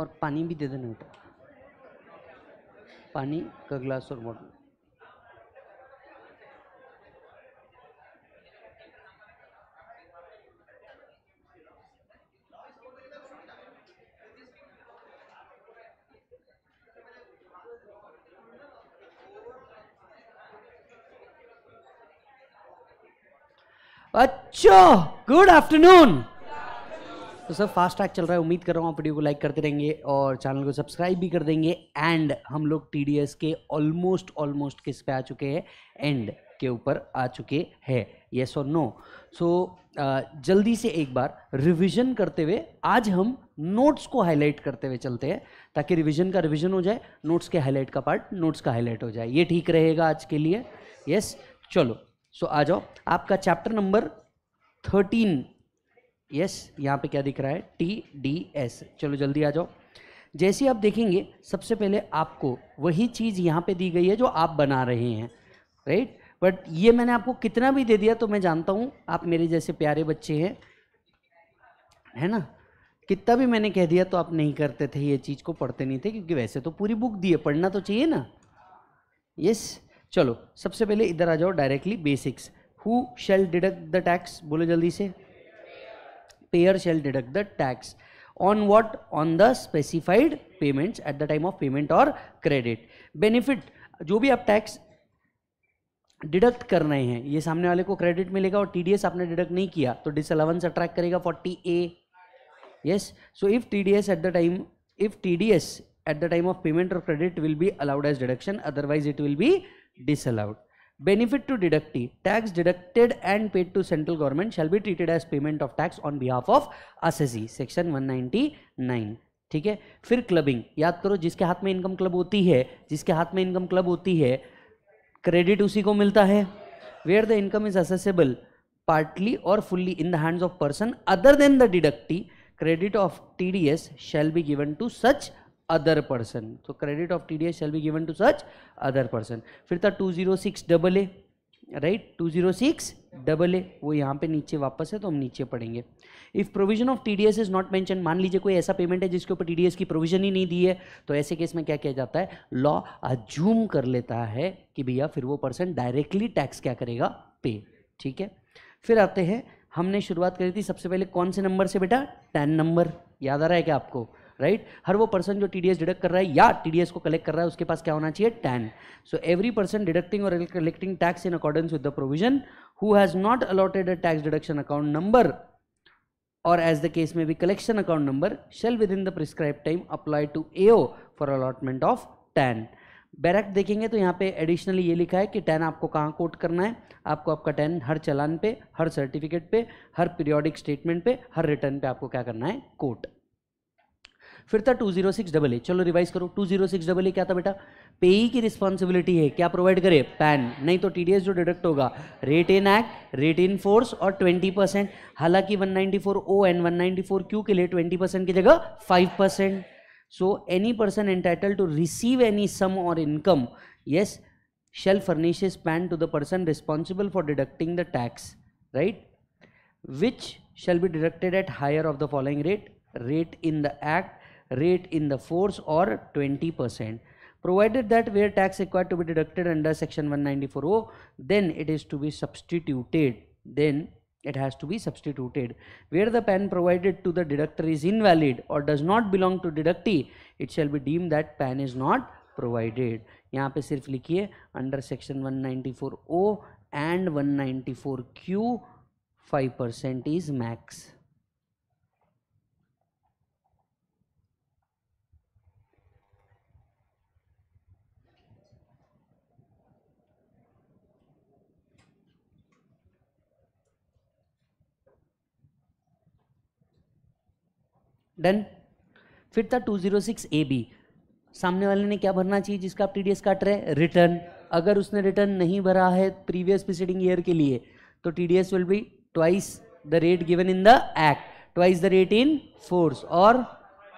और पानी भी दे देना बेटा पानी का ग्लास और बॉटल अच्छा गुड आफ्टरनून तो सर फास्ट ट्रैक चल रहा है उम्मीद कर रहा हूँ आप वीडियो को लाइक करते रहेंगे और चैनल को सब्सक्राइब भी कर देंगे एंड हम लोग टी के ऑलमोस्ट ऑलमोस्ट किस पे आ चुके हैं एंड के ऊपर आ चुके हैं येस और नो सो जल्दी से एक बार रिविज़न करते हुए आज हम नोट्स को हाईलाइट करते हुए चलते हैं ताकि रिविज़न का रिविज़न हो जाए नोट्स के हाईलाइट का पार्ट नोट्स का हाईलाइट हो जाए ये ठीक रहेगा आज के लिए यस yes? चलो सो so, आ जाओ आपका चैप्टर नंबर थर्टीन यस यहाँ पे क्या दिख रहा है टी डी एस चलो जल्दी आ जाओ जैसे आप देखेंगे सबसे पहले आपको वही चीज़ यहाँ पे दी गई है जो आप बना रहे हैं राइट बट ये मैंने आपको कितना भी दे दिया तो मैं जानता हूँ आप मेरे जैसे प्यारे बच्चे हैं है ना कितना भी मैंने कह दिया तो आप नहीं करते थे ये चीज़ को पढ़ते नहीं थे क्योंकि वैसे तो पूरी बुक दी है पढ़ना तो चाहिए ना यस चलो सबसे पहले इधर आ जाओ directly basics who shall deduct the tax बोलो जल्दी से payer shall deduct the tax on what on the specified payments at the time of payment or credit benefit जो भी आप टैक्स डिडक्ट कर रहे हैं ये सामने वाले को क्रेडिट मिलेगा और टीडीएस आपने डिडक्ट नहीं किया तो डिसअलावेंस अट्रैक्ट करेगा 40 A yes so if TDS at the time if TDS at the time of payment और credit will be allowed as deduction otherwise it will be disallowed benefit to deductee tax deducted and paid to central government shall be treated as payment of tax on behalf of assessee section 199 ठीक है फिर clubbing याद करो जिसके हाथ में income club होती है जिसके हाथ में इनकम क्लब होती है क्रेडिट उसी को मिलता है where the income is assessable partly और fully in the hands of person other than the deductee credit of T D S shall be given to such other person तो credit of T D S shall be given to such other person फिर था two zero six double A right two zero six double A वो यहाँ पे नीचे वापस है तो हम नीचे पढ़ेंगे if provision of T D S is not mention मान लीजिए कोई ऐसा पेमेंट है जिसके ऊपर टी डी एस की प्रोविजन ही नहीं दी है तो ऐसे केस में क्या किया जाता है लॉ अज्यूम कर लेता है कि भैया फिर वो पर्सन डायरेक्टली टैक्स क्या करेगा पे ठीक है फिर आते हैं हमने शुरुआत करी थी सबसे पहले कौन से नंबर से बेटा टेन नंबर याद आ रहा है क्या आपको राइट right? हर वो पर्सन जो टी डिडक्ट कर रहा है या टी को कलेक्ट कर रहा है उसके पास क्या होना चाहिए ten so every person deducting or collecting tax in accordance with the provision who has not allotted a tax deduction account number or as the case में भी collection account number shall within the prescribed time apply to a for allotment of ten बैरक देखेंगे तो यहाँ पे additionally ये लिखा है कि टैन आपको कहाँ कोट करना है आपको आपका टैन हर चलान पे हर सर्टिफिकेट पे हर पीरियोडिक स्टेटमेंट पे हर रिटर्न पे आपको क्या करना है कोट फिर था two zero six double A चलो रिवाइज करो two zero six double A क्या था बेटा पे की रिस्पॉन्सिबिलिटी है क्या प्रोवाइड करे पैन नहीं तो टी डी एस जो डिडक्ट होगा rate in act rate in force और ट्वेंटी परसेंट हालांकि 194 ओ एंड 194 क्यू के लिए 20 परसेंट की जगह five percent so any person entitle to receive any sum और income yes shall furnish PAN to the person responsible for deducting the tax right which shall be deducted at higher of the following rate rate in the act rate in the force or 20% provided that where tax required to be deducted under section 194o then it is to be substituted then it has to be substituted where the pan provided to the deductor is invalid or does not belong to deductee it shall be deemed that pan is not provided यहाँ पे सिर्फ लिखिए under section 194 O 194 q 5% is max. Done फिर था 206 A B सामने वाले ने क्या भरना चाहिए जिसका आप टीडीएस काट रहे हैं रिटर्न अगर उसने रिटर्न नहीं भरा है प्रीवियस प्रिसीडिंग ईयर के लिए तो TDS will be twice the rate given in the act twice the rate in force और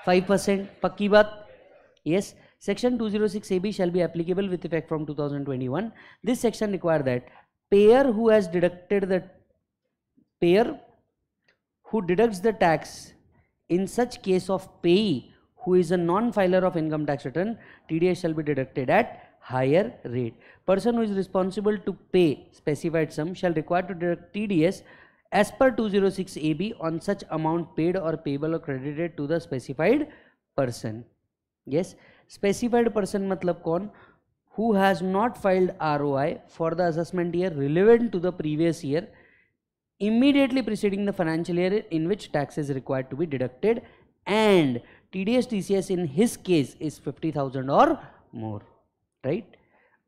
फाइव परसेंट पक्की बात yes section 206 ab with effect from two thousand twenty one this section require that payer who has deducted the payer who deducts the tax in such case of payee who is a non-filer of income tax return, TDS shall be deducted at higher rate. Person who is responsible to pay specified sum shall require to deduct TDS as per 206 AB on such amount paid or payable or credited to the specified person. Yes, specified person matlab kon who has not filed ROI for the assessment year relevant to the previous year immediately preceding the financial year in which tax is required to be deducted and TDS TCS in his case is 50,000 or more right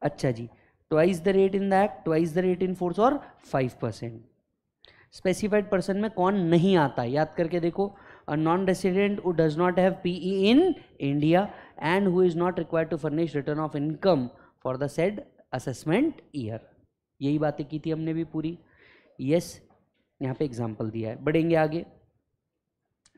अच्छा जी twice the rate in the act twice the rate in force or 5% specified person में कौन नहीं आता याद करके देखो a non-resident who does not have PE in India and who is not required to furnish return of income for the said assessment year यही बातें की थी हमने भी पूरी yes यहाँ पे एग्जाम्पल दिया है बढ़ेंगे आगे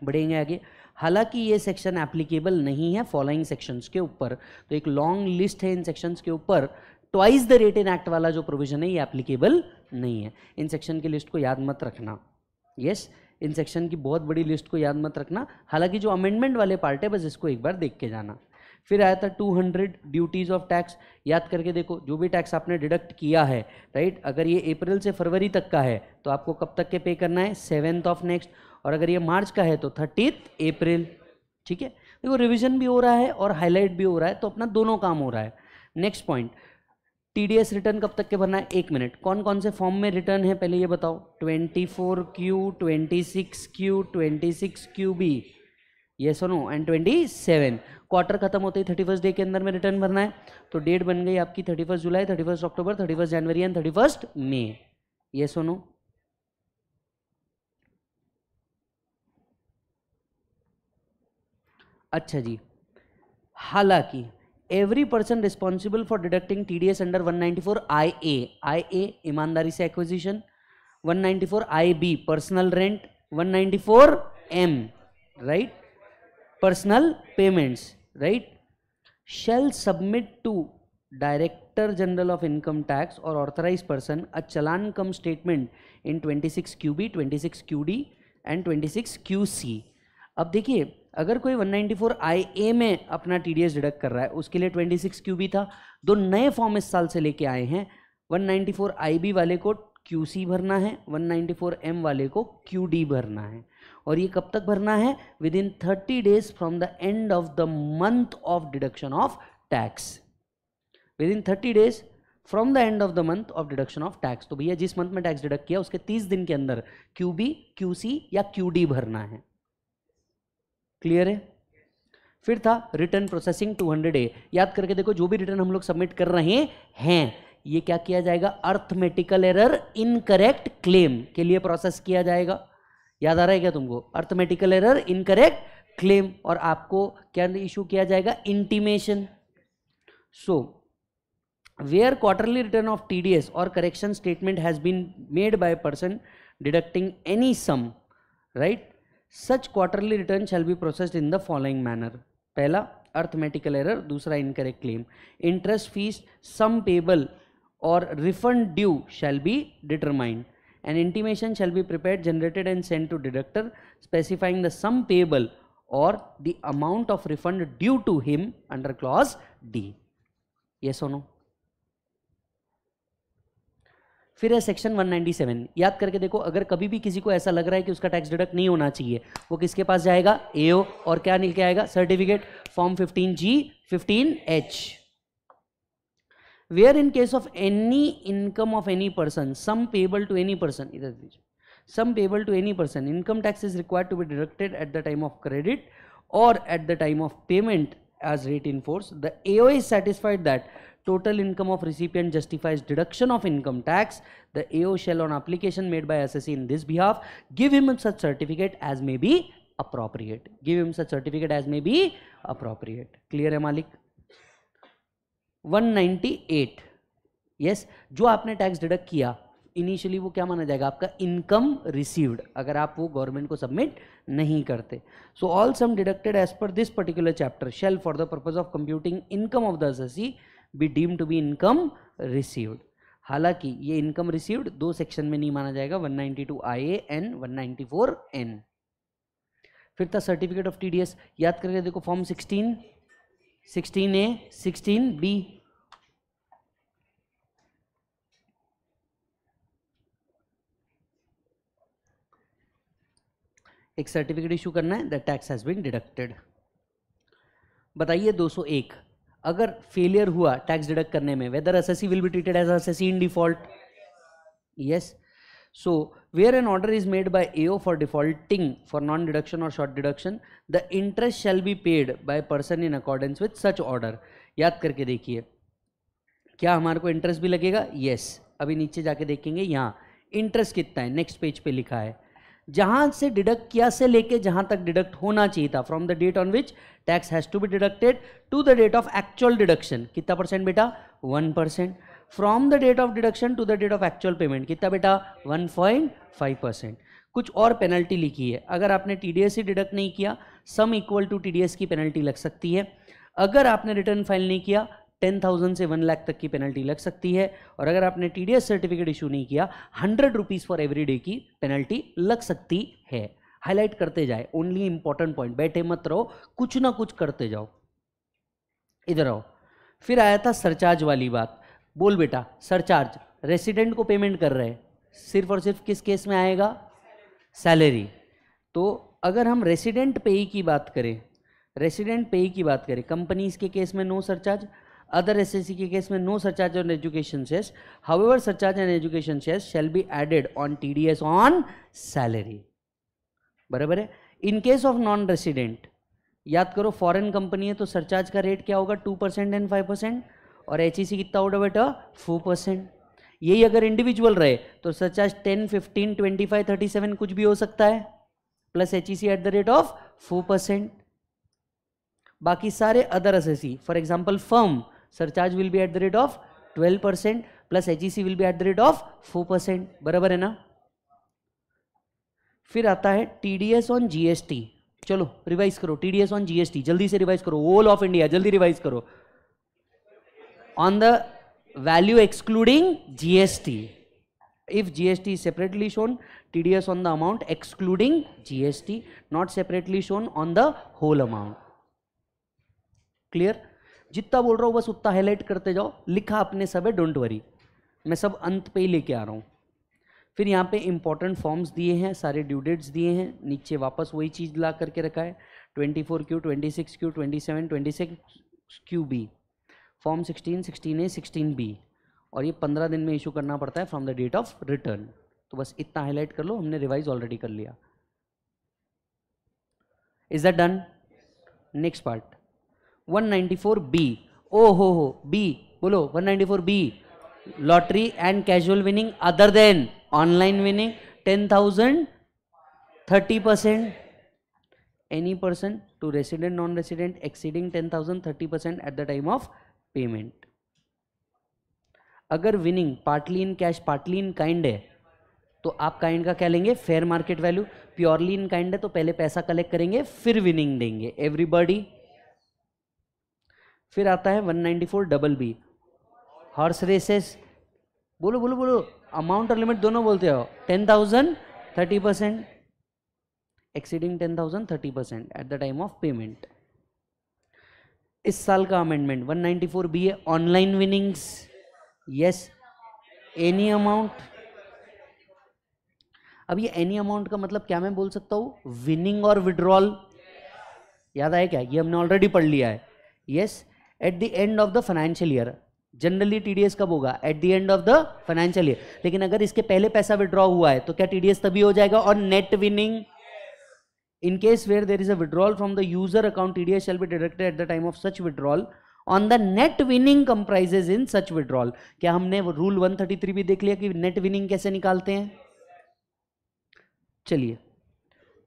बढ़ेंगे आगे हालांकि ये सेक्शन एप्लीकेबल नहीं है फॉलोइंग सेक्शंस के ऊपर तो एक लॉन्ग लिस्ट है इन सेक्शंस के ऊपर twice the rate in act वाला जो प्रोविजन है ये एप्लीकेबल नहीं है इन सेक्शन की लिस्ट को याद मत रखना यस इन सेक्शन की बहुत बड़ी लिस्ट को याद मत रखना हालांकि जो अमेंडमेंट वाले पार्ट है बस इसको एक बार देख के जाना फिर आया था 200 ड्यूटीज़ ऑफ टैक्स याद करके देखो जो भी टैक्स आपने डिडक्ट किया है राइट अगर ये अप्रैल से फरवरी तक का है तो आपको कब तक के पे करना है सेवेंथ ऑफ नेक्स्ट और अगर ये मार्च का है तो थर्टीथ अप्रैल ठीक है देखो रिविजन भी हो रहा है और हाईलाइट भी हो रहा है तो अपना दोनों काम हो रहा है next point T D S return कब तक के भरना है एक मिनट कौन कौन से फॉर्म में रिटर्न है पहले ये बताओ twenty four Q twenty six Q twenty six Q B ये सुनो एंड ट्वेंटी सेवन क्वार्टर खत्म होते ही थर्टी फर्स्ट डे के अंदर में रिटर्न भरना है तो डेट बन गई आपकी thirty first July thirty first October thirty first January and thirty first May ये सोनो अच्छा जी हालांकि every person responsible for deducting T D S under one ninety four I A I A ईमानदारी से acquisition one ninety four I B personal rent one ninety four M right personal payments right shall submit to director general of income tax और authorise person a challan come statement in twenty six Q B twenty six Q D and twenty six Q C अब देखिए अगर कोई one ninety four I A में अपना T D S deduct कर रहा है उसके लिए ट्वेंटी सिक्स क्यू बी था दो नए फॉर्म इस साल से लेके आए हैं one ninety four I B वाले को क्यू सी भरना है वन नाइन्टी फोर एम वाले को क्यू डी भरना है और ये कब तक भरना है within thirty days from the end of the month of deduction of tax within thirty days from the end of the month of deduction of tax तो भैया जिस मंथ में टैक्स डिडक्ट किया उसके तीस दिन के अंदर क्यू बी क्यू सी या क्यू डी भरना है क्लियर है फिर था रिटर्न प्रोसेसिंग 200 ए याद करके देखो जो भी रिटर्न हम लोग सबमिट कर रहे हैं ये क्या किया जाएगा अर्थमेटिकल एरर इनकरेक्ट क्लेम के लिए प्रोसेस किया जाएगा याद आ रहा है क्या तुमको अर्थमेटिकल एरर इनकरेक्ट क्लेम और आपको क्या इशू किया जाएगा intimation so where quarterly return of TDS और correction statement has been made by person deducting any sum right such quarterly return shall be processed in the following manner पहला arithmetical error दूसरा incorrect claim interest fee sum payable और refund due shall be determined an intimation shall be prepared generated and sent to deductor specifying the sum payable or the amount of refund due to him under clause d yes or no फिर है section 197 याद करके देखो अगर कभी भी किसी को ऐसा लग रहा है कि उसका टैक्स डिडक्ट नहीं होना चाहिए वो किसके पास जाएगा एओ और क्या निकल के आएगा certificate form 15 G 15 H where in case of any income of any person, sum payable to any person, some sum payable to any person, income tax is required to be deducted at the time of credit or at the time of payment as rate in force. The AO is satisfied that total income of recipient justifies deduction of income tax. The AO shall on application made by SSE in this behalf give him such certificate as may be appropriate. Give him such certificate as may be appropriate. Clear, Malik? 198 yes जो आपने tax deduct किया initially वो क्या माना जाएगा आपका income received अगर आप वो गवर्नमेंट को सबमिट नहीं करते so all sum deducted as per this particular chapter shall for the purpose of computing income of the assessee be deem to be income received हालांकि ये इनकम रिसीव्ड दो section में नहीं माना जाएगा 192 ए एन फोर एन फिर था certificate of S याद करके देखो form sixteen sixteen A sixteen B एक सर्टिफिकेट इशू करना है the tax has been deducted बताइए 201 अगर फेलियर हुआ टैक्स डिडक्ट करने में whether assessee will be treated as assessee in default yes so where an order is made by AO for defaulting for non-deduction or short deduction, the interest shall be paid by person in accordance with such order. याद करके देखिए क्या हमारे को interest भी लगेगा yes yes. अभी नीचे जाके देखेंगे यहाँ इंटरेस्ट कितना है नेक्स्ट पेज पे लिखा है जहाँ से डिडक्ट किया से लेके जहाँ तक डिडक्ट होना चाहिए था from the date on which tax has to be deducted to the date of actual deduction कितना परसेंट बेटा one percent from the date of deduction to the date of actual payment कितना बेटा 1.5 percent कुछ और penalty लिखी है अगर आपने टी डी एस ही डिडक्ट नहीं किया sum equal to T D S की पेनल्टी लग सकती है अगर आपने रिटर्न फाइल नहीं किया टेन थाउजेंड से वन लाख तक की पेनल्टी लग सकती है और अगर आपने T D S certificate issue नहीं किया hundred rupees for every day की पेनल्टी लग सकती है हाईलाइट करते जाए ओनली इंपॉर्टेंट पॉइंट बैठे मत रहो कुछ ना कुछ करते जाओ इधर आओ फिर आया था सरचार्ज वाली बात बोल बेटा सरचार्ज रेसिडेंट को पेमेंट कर रहे हैं सिर्फ और सिर्फ किस केस में आएगा सैलरी तो अगर हम रेसिडेंट ही की बात करें रेसिडेंट ही की बात करें कंपनीज के केस में नो सरचार्ज अदर एस के केस में no surcharge on education cess however surcharge and education cess shall be added on TDS on salary बराबर है in case of non resident याद करो फॉरेन कंपनी है तो सरचार्ज का रेट क्या होगा two percent and five percent और एच e कितना होगा बेटा फोर परसेंट यही अगर इंडिविजुअल रहे तो आज ten fifteen twenty five thirty seven कुछ भी हो सकता है plus H at the rate of four percent बाकी सारे others for example firm surcharge will be at the rate of twelve percent plus H will be at the rate of four percent बराबर है ना फिर आता है T D S on GST चलो revise करो T D S on GST जल्दी से रिवाइज करो ऑल ऑफ इंडिया जल्दी रिवाइज करो on the value excluding GST. If GST is separately shown, TDS on the amount excluding GST, not separately shown on the whole amount. Clear जितना बोल रहा हूँ बस उतना हाईलाइट करते जाओ लिखा अपने सब है डोंट वरी मैं सब अंत पे ही लेके आ रहा हूँ फिर यहाँ पे इंपॉर्टेंट फॉर्म्स दिए हैं सारे ड्यू डेट्स दिए हैं नीचे वापस वही चीज़ ला करके रखा है twenty four Q twenty six Q twenty seven twenty six Q B form sixteen sixteen A sixteen B और ये पंद्रह दिन में इशू करना पड़ता है from the date of return तो बस इतना हाईलाइट कर लो हमने रिवाइज ऑलरेडी कर लिया is that done next part 194 B O हो हो बी बोलो 194 B lottery and casual winning other than online winning 10,000 thirty percent any person to resident non-resident exceeding 10,000 30% at the time of payment अगर winning partly in cash partly in kind है तो आप kind का क्या लेंगे fair market value purely in kind है तो पहले पैसा कलेक्ट करेंगे फिर विनिंग देंगे एवरीबॉडी फिर आता है 194 डबल बी हॉर्स रेसेस बोलो बोलो बोलो अमाउंट और लिमिट दोनों बोलते हो ten thousand thirty percent exceeding ten thousand thirty percent at the time of payment इस साल का अमेंडमेंट 194 बी है online winnings yes any amount अब ये एनी अमाउंट का मतलब क्या मैं बोल सकता हूँ विनिंग और विड्रॉल याद आया क्या ये हमने ऑलरेडी पढ़ लिया है yes at the end of the financial year generally TDS कब होगा at the end of the financial year लेकिन अगर इसके पहले पैसा विड्रॉ हुआ है तो क्या टीडीएस तभी हो जाएगा और net winning in case where there is a withdrawal from the user account TDS shall be deducted at the time of such withdrawal on the net winning comprises in such withdrawal क्या हमने rule one thirty three भी देख लिया कि net winning कैसे निकालते हैं चलिए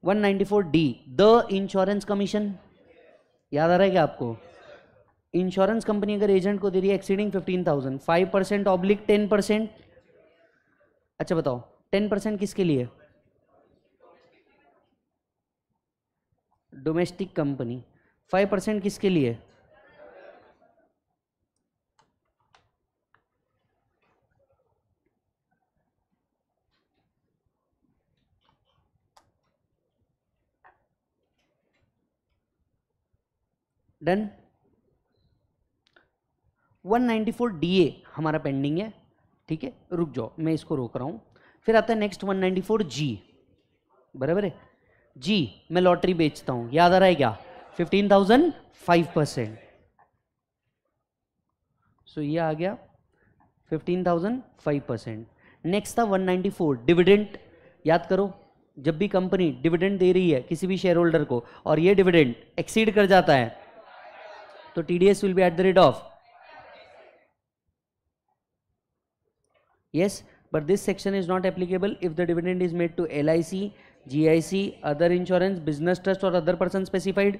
one four D the insurance commission याद आ रहा है क्या आपको इंश्योरेंस कंपनी अगर एजेंट को दे रही है exceeding fifteen thousand five percent oblique ten percent अच्छा बताओ टेन परसेंट किसके लिए डोमेस्टिक कंपनी फाइव परसेंट किसके लिए डन 194 डीए हमारा पेंडिंग है ठीक है रुक जाओ मैं इसको रोक रहा हूँ फिर आता है नेक्स्ट 194 जी बराबर है जी मैं लॉटरी बेचता हूं याद आ रहा है क्या fifteen thousand five percent so ये आ गया fifteen thousand five percent next था वन नाइन्टी फोर डिविडेंट याद करो जब भी कंपनी डिविडेंट दे रही है किसी भी शेयर होल्डर को और ये डिविडेंट एक्सीड कर जाता है तो TDS will be at the rate of this section is not applicable if the dividend is made to L I C GIC other insurance business trust और अदर पर्सन स्पेसिफाइड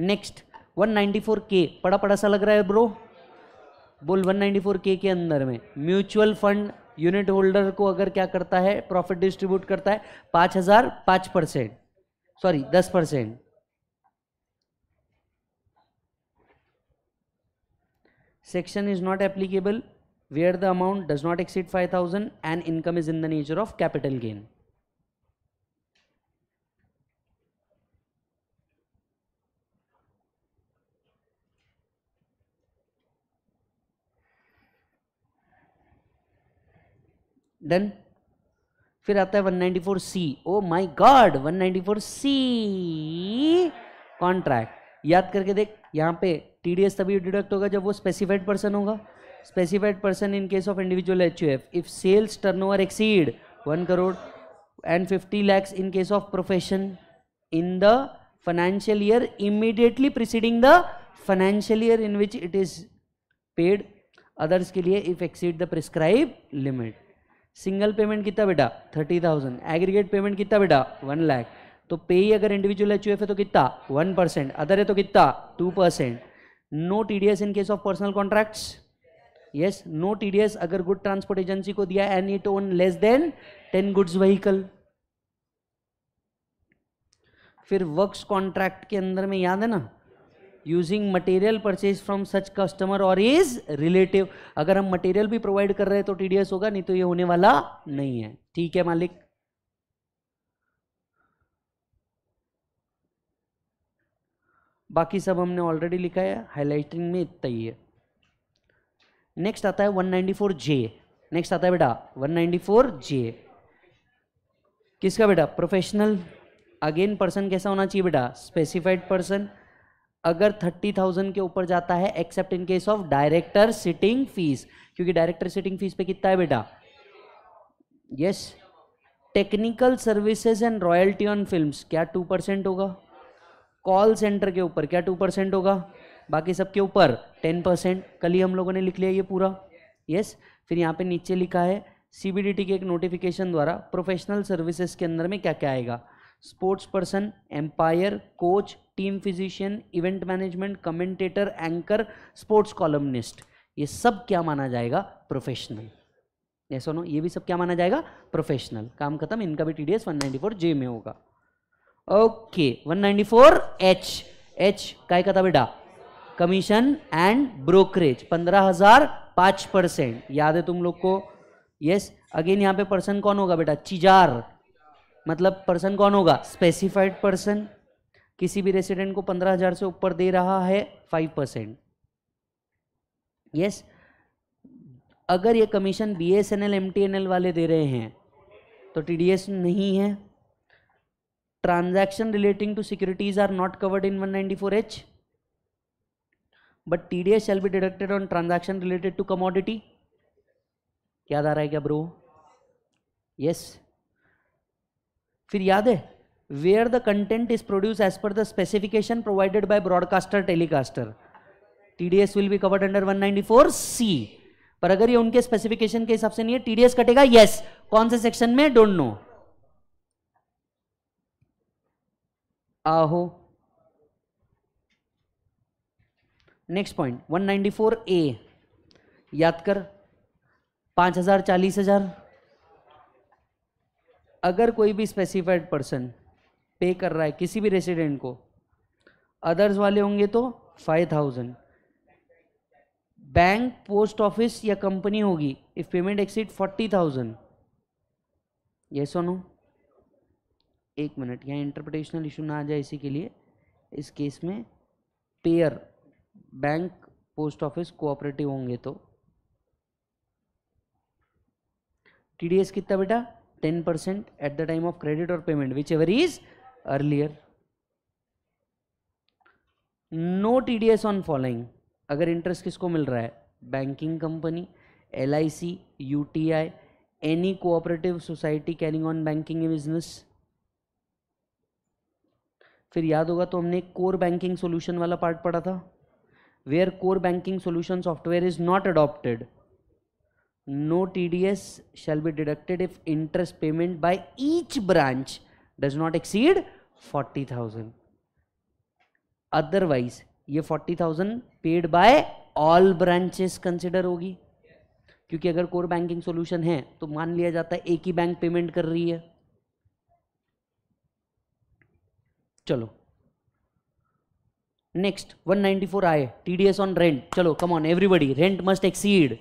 नेक्स्ट के पड़ा पड़ा सा लग रहा है ब्रो बोल 194K के अंदर में म्यूचुअल फंड यूनिट होल्डर को अगर क्या करता है प्रॉफिट डिस्ट्रीब्यूट करता है पाँच हज़ार पाँच परसेंट सॉरी दस percent section is not applicable where the amount does not exceed 5000 and income is in the nature of capital gain done फिर आता है 194 C O my god 194 C contract याद करके देख यहाँ पे टीडीएस तभी डिडक्ट होगा जब वो स्पेसिफाइड पर्सन होगा specified person in case of individual H U F if sales turnover exceed one crore and fifty lakhs in case of profession in the financial year immediately preceding the financial year in which it is paid others के लिए if exceed the prescribe limit single payment कितना बेटा thirty thousand aggregate payment कितना बेटा one lakh तो पे ही अगर individual H है तो कितना वन परसेंट अदर है तो कितना two percent no TDS in case of personal contracts yes no TDS अगर गुड ट्रांसपोर्ट एजेंसी को दिया and it own less than ten goods vehicle फिर वर्क्स कॉन्ट्रैक्ट के अंदर में याद है ना using material purchase from such customer और इज रिलेटिव अगर हम मटेरियल भी प्रोवाइड कर रहे हैं तो टीडीएस होगा नहीं तो ये होने वाला नहीं है ठीक है मालिक बाकी सब हमने ऑलरेडी लिखा है हाईलाइटिंग में इतना ही है नेक्स्ट आता है 194 जे नेक्स्ट आता है बेटा 194 जे किसका बेटा प्रोफेशनल अगेन पर्सन कैसा होना चाहिए बेटा स्पेसिफाइड पर्सन अगर थर्टी थाउजेंड के ऊपर जाता है except in case of director sitting fees क्योंकि डायरेक्टर सिटिंग फीस पे कितना है बेटा yes technical services and royalty on film क्या टू परसेंट होगा कॉल सेंटर के ऊपर क्या टू परसेंट होगा बाकी सब के ऊपर टेन परसेंट कल ही हम लोगों ने लिख लिया ये पूरा यस फिर यहाँ पे नीचे लिखा है सी के एक नोटिफिकेशन द्वारा प्रोफेशनल सर्विसेज के अंदर में क्या क्या आएगा sports person umpire coach team physician event management commentator anchor sports columnist ये सब क्या माना जाएगा प्रोफेशनल ये सुनो ये भी सब क्या माना जाएगा प्रोफेशनल काम खत्म इनका भी T D S one ninety four J में होगा ओके 194 एच एच काय करता बेटा कमीशन एंड ब्रोकरेज पंद्रह हजार पाँच परसेंट याद है तुम लोग को यस अगेन यहाँ पे पर्सन कौन होगा बेटा चिजार मतलब पर्सन कौन होगा स्पेसिफाइड पर्सन किसी भी रेसिडेंट को पंद्रह हजार से ऊपर दे रहा है फाइव परसेंट यस अगर ये commission B S N L M T N L वाले दे रहे हैं तो टी डी एस नहीं है transaction relating to securities are not covered in 194H but TDS shall be deducted on transaction related to commodity याद आ रहा है क्या ब्रो यस फिर याद है where the content is produce as per the specification provided by broadcaster telecaster TDS will be covered under 194 C पर अगर ये उनके स्पेसिफिकेशन के हिसाब से नहीं है टीडीएस कटेगा यस yes. कौन से सेक्शन में डोंट नो आहो नेक्स्ट पॉइंट 194 ए याद कर पाँच हजार चालीस हजार अगर कोई भी स्पेसिफाइड पर्सन पे कर रहा है किसी भी रेसिडेंट को अदर्स वाले होंगे तो five thousand bank post office या कंपनी होगी if payment exceed forty thousand ये सुनो एक मिनट यहाँ इंटरप्रिटेशनल इशू ना आ जाए इसी के लिए इस केस में payer bank post office cooperative होंगे तो टीडीएस कितना बेटा ten percent at the time of credit और payment whichever is earlier no TDS on following अगर इंटरेस्ट किसको मिल रहा है banking company L I C U T I any cooperative society carrying on banking business फिर याद होगा तो हमने कोर बैंकिंग सोल्यूशन वाला पार्ट पढ़ा था where core banking solution software is not adopted S shall be deducted if interest payment by each branch does not exceed forty thousand otherwise ये forty thousand paid by all branches consider होगी क्योंकि अगर core banking solution है तो मान लिया जाता है एक ही बैंक पेमेंट कर रही है चलो नेक्स्ट 194 आए टीडीएस ऑन रेंट चलो come on everybody rent must exceed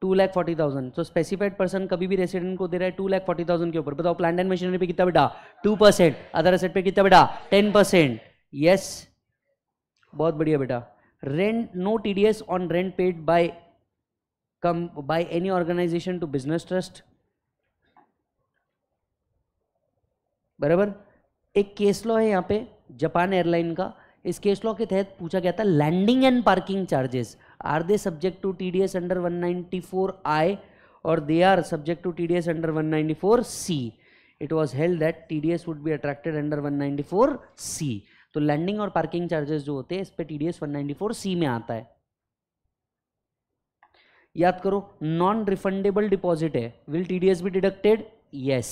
two lakh forty thousand तो स्पेसिफाइड पर्सन कभी भी रेसिडेंट को दे रहा है टू लैख फोर्टी थाउजेंड के ऊपर बताओ प्लांट एंड मशीनरी पे कितना बेटा टू परसेंट अदर एसेट पे कितना बेटा टेन परसेंट यस बहुत बढ़िया बेटा rent no T D S on rent paid by come by any organization to business trust बराबर एक केस लॉ है यहाँ पे जापान एयरलाइन का इस केस लॉ के तहत पूछा गया था landing and parking charges are they subject to T D S under one four I और they are subject to T D S under one four C it was held that T D S would be attracted under one ninety four C तो landing और parking charges जो होते हैं इस पर T D S one ninety four C में आता है याद करो नॉन रिफंडेबल डिपॉजिट है will T D S be deducted yes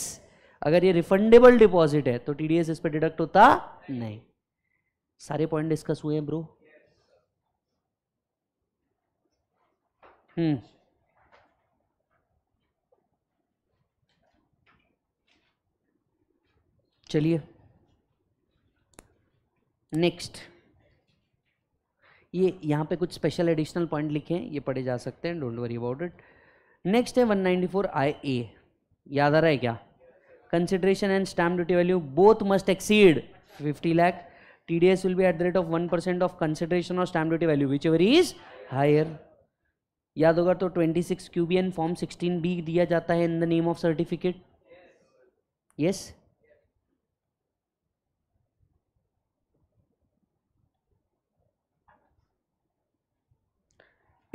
अगर ये रिफंडेबल डिपॉजिट है तो टीडीएस इस पर डिडक्ट होता नहीं सारे पॉइंट डिस्कस हुए हैं ब्रो हम्म चलिए नेक्स्ट ये यहां पे कुछ स्पेशल एडिशनल पॉइंट लिखे हैं ये पढ़े जा सकते हैं don't worry about it next है 194 आई ए याद आ रहा है क्या consideration and stamp duty value both must exceed 50 lakh TDS will be at the rate of 1% of consideration or stamp duty value whichever is higher याद होगा तो 26 क्यूबीएन form 16 B दिया जाता है in the name of certificate yes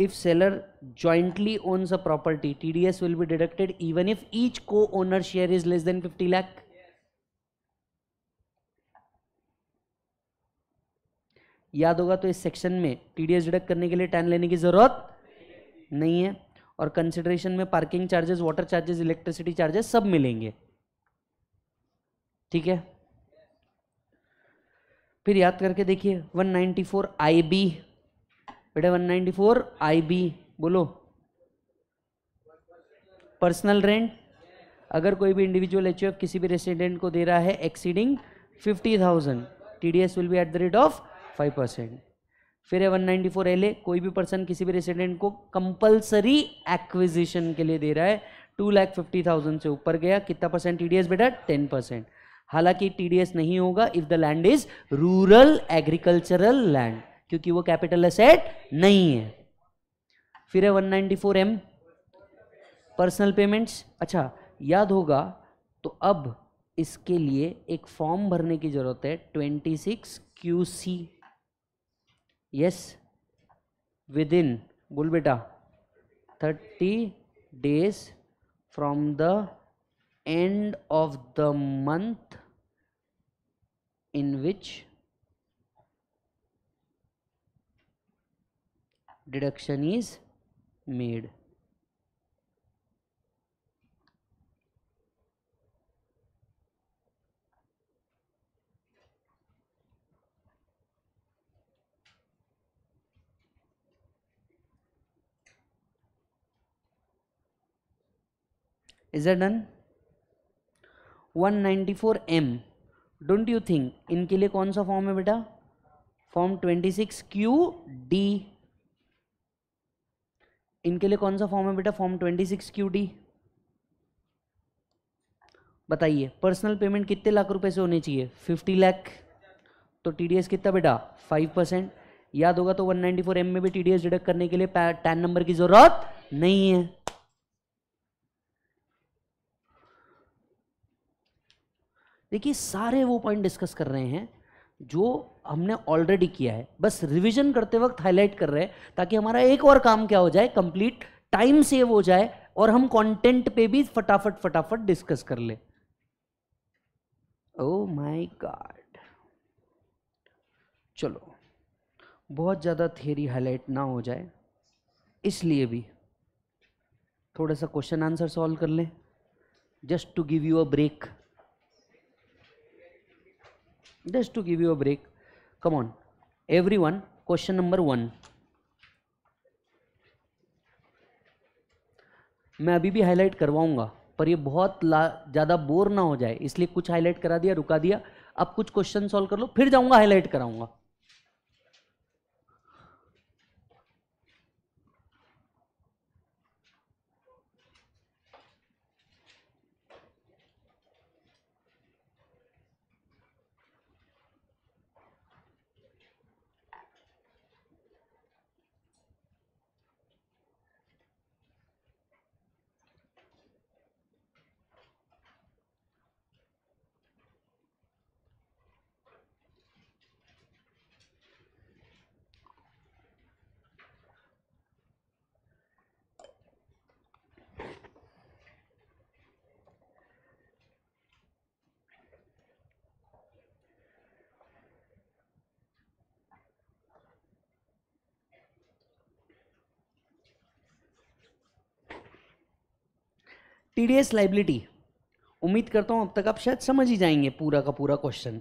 if seller jointly owns a property tds will be deducted even if each co-owner share is less than 50 lakh याद होगा तो इस सेक्शन में टीडीएस डिडक्ट करने के लिए टैन लेने की जरूरत नहीं है और कंसिडरेशन में parking charges water charges electricity charges सब मिलेंगे ठीक है फिर याद करके देखिए 194 आईबी बेटा 194 बी बोलो पर्सनल रेंट अगर कोई भी इंडिविजुअल एच किसी भी रेसिडेंट को दे रहा है exceeding fifty thousand T D S will be at the rate of five percent फिर है one ninety four L A कोई भी पर्सन किसी भी रेसिडेंट को कंपलसरी एक्विजिशन के लिए दे रहा है टू लैख फिफ्टी थाउजेंड से ऊपर गया कितना परसेंट टी डी एस बेटा टेन परसेंट हालांकि टी डी एस नहीं होगा if the land is rural agricultural land क्योंकि वो कैपिटल असेट नहीं है फिर है 194 एम पर्सनल पेमेंट्स अच्छा याद होगा तो अब इसके लिए एक फॉर्म भरने की ज़रूरत है 26 Q C yes within बोल बेटा 30 days from the end of the month in which deduction is made is it done 194 m you think think इनके लिए कौन सा फॉर्म है बेटा फॉर्म 26 q d इनके लिए कौन सा फॉर्म है बेटा form twenty six Q D बताइए पर्सनल पेमेंट कितने लाख रुपए से होने चाहिए फिफ्टी लाख तो टीडीएस कितना बेटा फाइव परसेंट याद होगा तो वन नाइनटी फोर एम में भी टीडीएस डिडक्ट करने के लिए टैन नंबर की जरूरत नहीं है देखिए सारे वो पॉइंट डिस्कस कर रहे हैं जो हमने ऑलरेडी किया है बस रिवीजन करते वक्त हाईलाइट कर रहे हैं ताकि हमारा एक और काम क्या हो जाए कंप्लीट टाइम सेव हो जाए और हम कंटेंट पे भी फटाफट फटाफट डिस्कस कर ले माई oh गॉड चलो बहुत ज़्यादा थियरी हाईलाइट ना हो जाए इसलिए भी थोड़ा सा क्वेश्चन आंसर सॉल्व कर लें just to give you a break just to give you a come on everyone question number one मैं अभी भी हाईलाइट करवाऊंगा पर ये बहुत ज़्यादा बोर ना हो जाए इसलिए कुछ हाईलाइट करा दिया रुका दिया अब कुछ क्वेश्चन सॉल्व कर लो फिर जाऊंगा हाईलाइट कराऊंगा टीडीएस लाइबिलिटी उम्मीद करता हूं अब तक आप शायद समझ ही जाएंगे पूरा का पूरा क्वेश्चन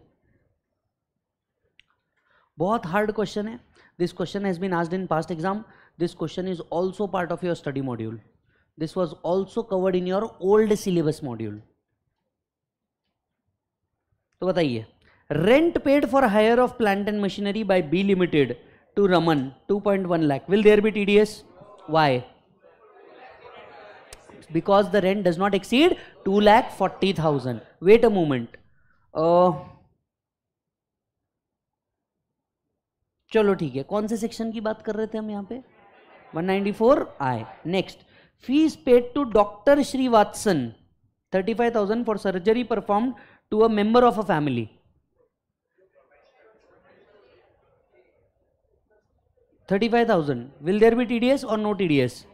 बहुत हार्ड क्वेश्चन है this question has been asked in past exam this question is also part of your study module this was also covered in your old syllabus module तो बताइए rent paid for hire of plant and machinery by B limited to Raman 2.1 lakh will there be TDS why because the rent does not exceed 2 lakh 40,000. Wait a moment. Uh, चलो ठीक है कौन से section की बात कर रहे थे हम यहाँ पे 194 I next fees paid to doctor Srivatsan 35,000 for surgery perform to a member of a family thirty five thousand will there be T D S और no T D S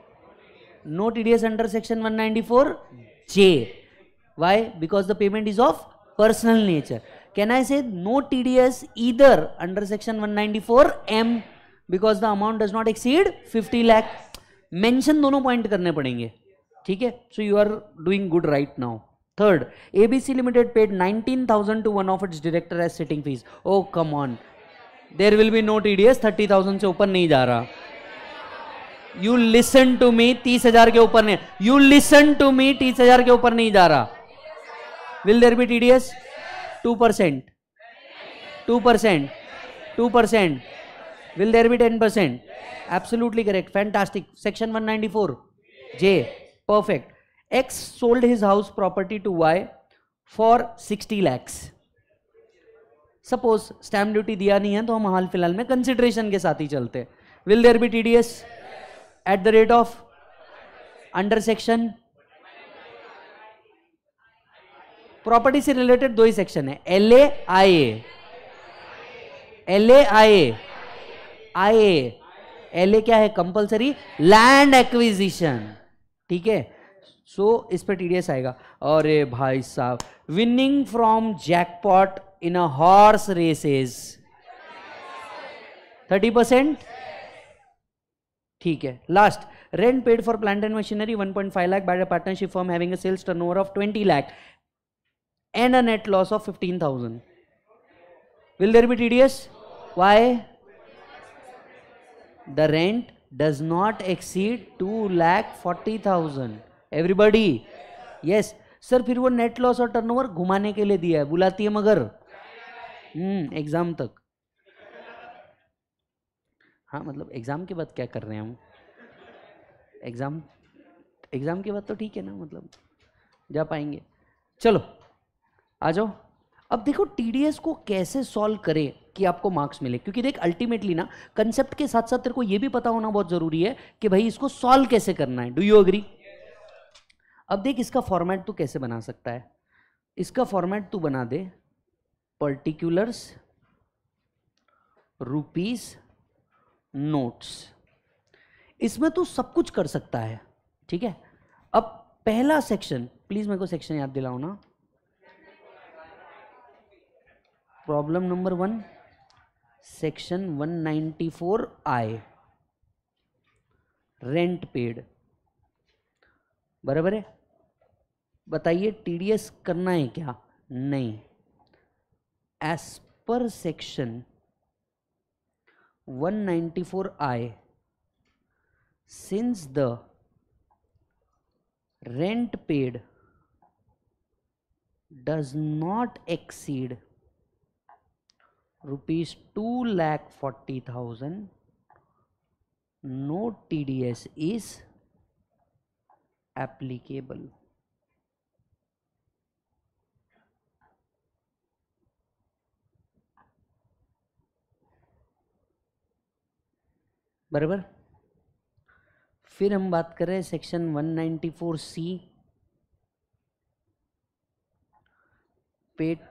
no TDS under section 194 J. Why? Because the payment is of personal nature. Can I say no TDS either under section 194 M? because the amount does not exceed 50 lakh. Mention दोनों point करने पड़ेंगे. ठीक है? So you are doing good right now. Third, ABC Limited paid 19,000 to one of its director as sitting fees. Oh come on. There will be no TDS 30,000 से ऊपर नहीं जा रहा. यू लिसन टू मी तीस हजार के ऊपर नहीं यू लिसन टू मी तीस हजार के ऊपर नहीं जा रहा will there be TDS two percent two percent two percent will there be ten percent absolutely correct fantastic section one ninety four J perfect X sold his house property to Y for sixty lakhs suppose stamp duty दिया नहीं है तो हम हाल फिलहाल में consideration के साथ ही चलते will there be T D S at the rate of under section property से रिलेटेड दो ही सेक्शन है L A I A L A I A I A L A क्या है कंपलसरी लैंड एक्विजिशन ठीक है सो इस पर टीडीएस आएगा और भाई साहब winning from jackpot in a horse races thirty percent ठीक है last rent paid for plant and machinery 1.5 lakh by a partnership firm having a sales turnover of 20 lakh and a net loss of 15000 will there be tds why the rent does not exceed 2 forty thousand everybody yes sir फिर वो net loss और turnover घुमाने के लिए दिया है बुलाती है मगर एग्जाम हम्म, तक हाँ मतलब एग्ज़ाम के बाद क्या कर रहे हैं हम एग्ज़ाम एग्ज़ाम के बाद तो ठीक है ना मतलब जा पाएंगे चलो आ जाओ अब देखो टीडीएस को कैसे सॉल्व करें कि आपको मार्क्स मिले क्योंकि देख अल्टीमेटली ना कंसेप्ट के साथ साथ तेरे को ये भी पता होना बहुत ज़रूरी है कि भाई इसको सॉल्व कैसे करना है डू यू अग्री अब देख इसका फॉर्मेट तू कैसे बना सकता है इसका फॉर्मेट तू बना दे पर्टिकुलर्स रुपीज़ नोट्स इसमें तो सब कुछ कर सकता है ठीक है अब पहला सेक्शन प्लीज मेरे को सेक्शन याद दिलाओ ना problem number one section 194 I rent paid बराबर है बताइए टीडीएस करना है क्या नहीं एस पर section 194i since the rent paid does not exceed rupees 2 lakh 40000 no tds is applicable बराबर फिर हम बात करें सेक्शन 194 सी पेट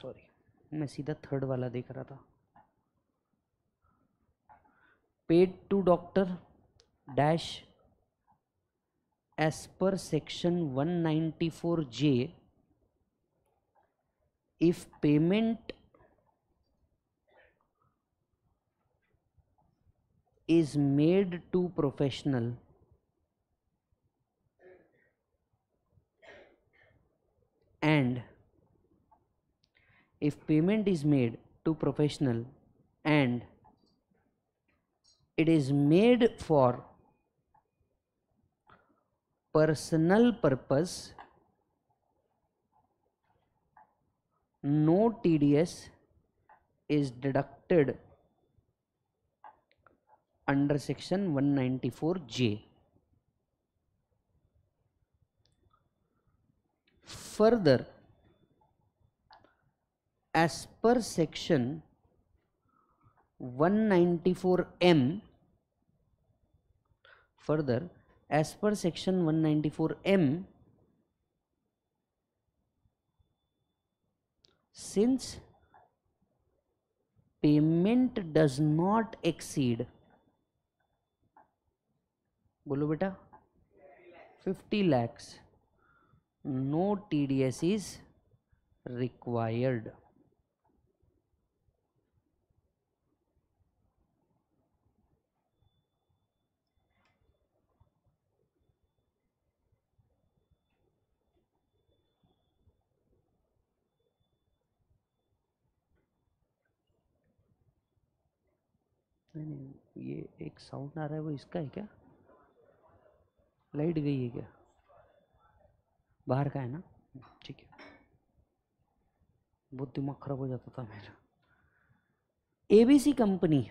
सॉरी मैं सीधा थर्ड वाला देख रहा था paid to doctor dash as per section 194 J if payment is made too professional and if payment is made to professional and it is made for personal purpose no tds is deducted under section 194J. Further, as per section 194M, further, as per section 194M, since payment does not exceed बोलो बेटा fifty lakhs no T D S is required नहीं नहीं ये एक sound आ रहा है वो इसका है क्या लाइट गई है क्या बाहर का है ना ठीक है बहुत दिमाग खराब हो जाता था मेरा ABC company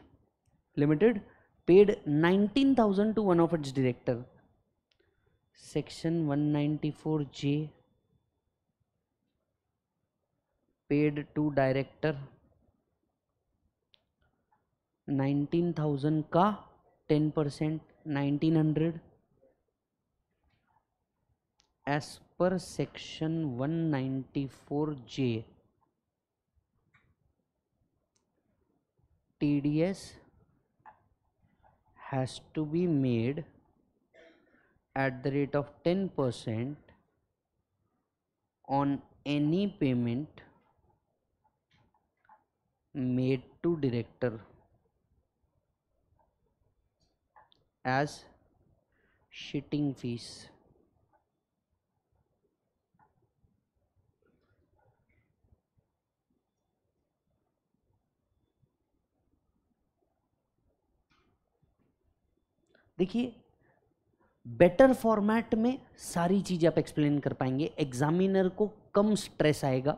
limited paid 19,000 to one of its director section 194 J paid to director 19,000 का 10 percent nineteen hundred as per section 194J TDS has to be made at the rate of 10% on any payment made to director as shitting fees देखिए better format में सारी चीज़ आप explain कर पाएंगे examiner को कम stress आएगा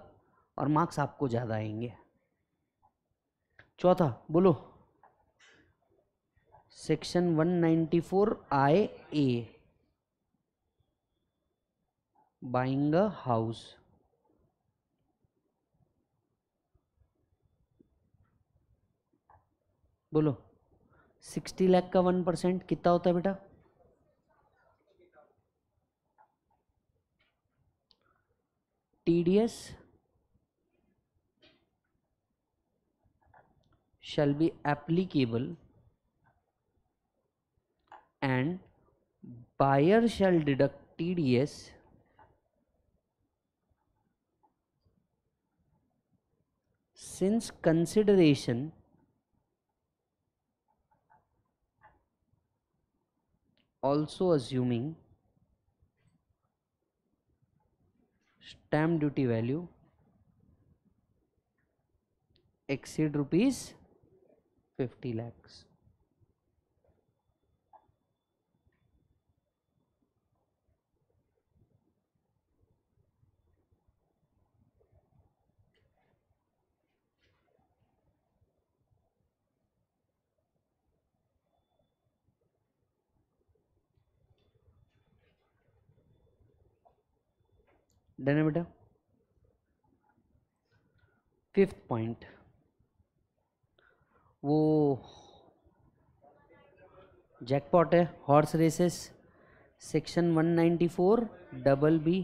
और मार्क्स आपको ज़्यादा आएंगे चौथा बोलो section 194 I A buying a house बोलो सिक्सटी लाख का वन परसेंट कितना होता है बेटा TDS shall be applicable and buyer shall deduct TDS since consideration also assuming stamp duty value exceed rupees 50 lakhs done है बेटा फिफ्थ पॉइंट वो jackpot है horse races section 194 double B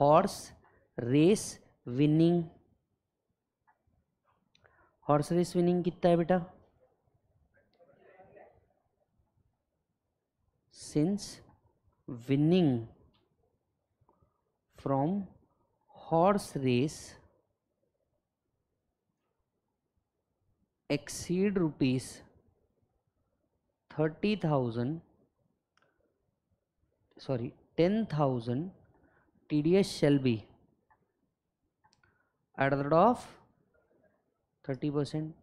horse race winning horse race winning कितना है बेटा since winning from horse race exceed rupees 30000 sorry 10000 tds shall be at the rate of 30%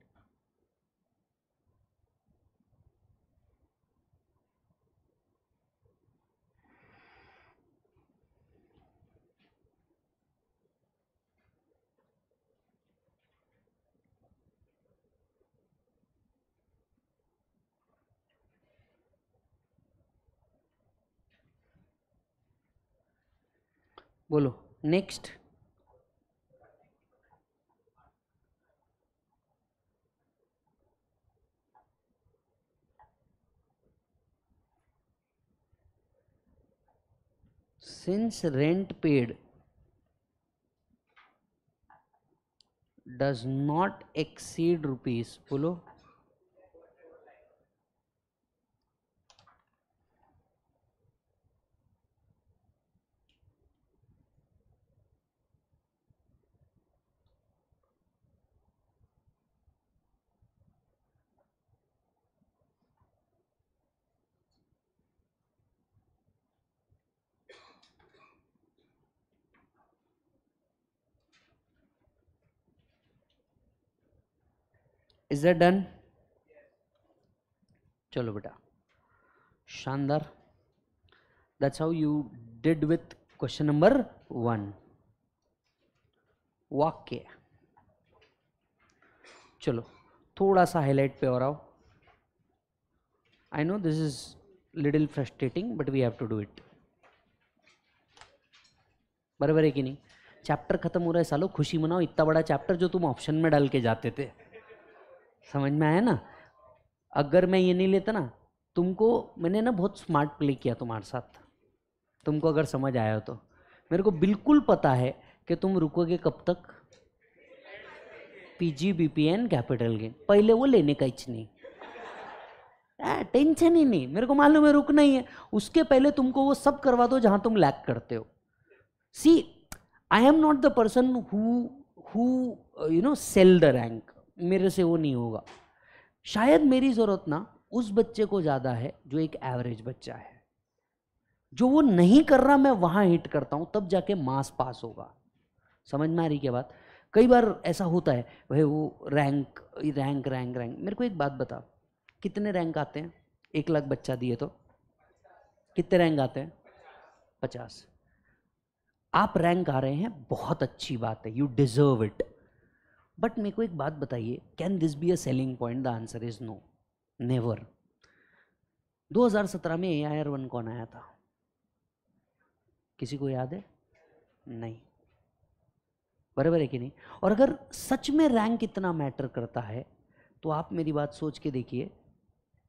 बोलो next since rent paid does not exceed rupees बोलो is that done चलो बेटा शानदार that's how you did with question number one वाक्य चलो थोड़ा सा highlight पे और आओ I know this is little frustrating but we have to do it बराबर है कि नहीं चैप्टर खत्म हो रहा है सालों खुशी मनाओ इतना बड़ा चैप्टर जो तुम ऑप्शन में डाल के जाते थे समझ में आया ना अगर मैं ये नहीं लेता ना तुमको मैंने ना बहुत स्मार्ट प्ले किया तुम्हारे साथ तुमको अगर समझ आया हो तो मेरे को बिल्कुल पता है कि तुम रुकोगे कब तक P G B P and capital gain पहले वो लेने का इच नहीं आ, टेंशन ही नहीं मेरे को मालूम है रुकना ही है उसके पहले तुमको वो सब करवा दो जहां तुम लैक करते हो see I am not the person who who you know sell the rank मेरे से वो नहीं होगा शायद मेरी ज़रूरत ना उस बच्चे को ज़्यादा है जो एक एवरेज बच्चा है जो वो नहीं कर रहा मैं वहाँ हिट करता हूँ तब जाके मास पास होगा समझ में आ रही क्या बात कई बार ऐसा होता है भाई वो रैंक रैंक रैंक रैंक मेरे को एक बात बता कितने रैंक आते हैं एक लाख बच्चा दिए तो कितने रैंक आते हैं पचास आप रैंक आ रहे हैं बहुत अच्छी बात है यू डिजर्व इट बट मेरे को एक बात बताइए can this be a selling point the answer is no never 2017 में ए आई आर वन कौन आया था किसी को याद है नहीं बराबर है कि नहीं और अगर सच में रैंक इतना मैटर करता है तो आप मेरी बात सोच के देखिए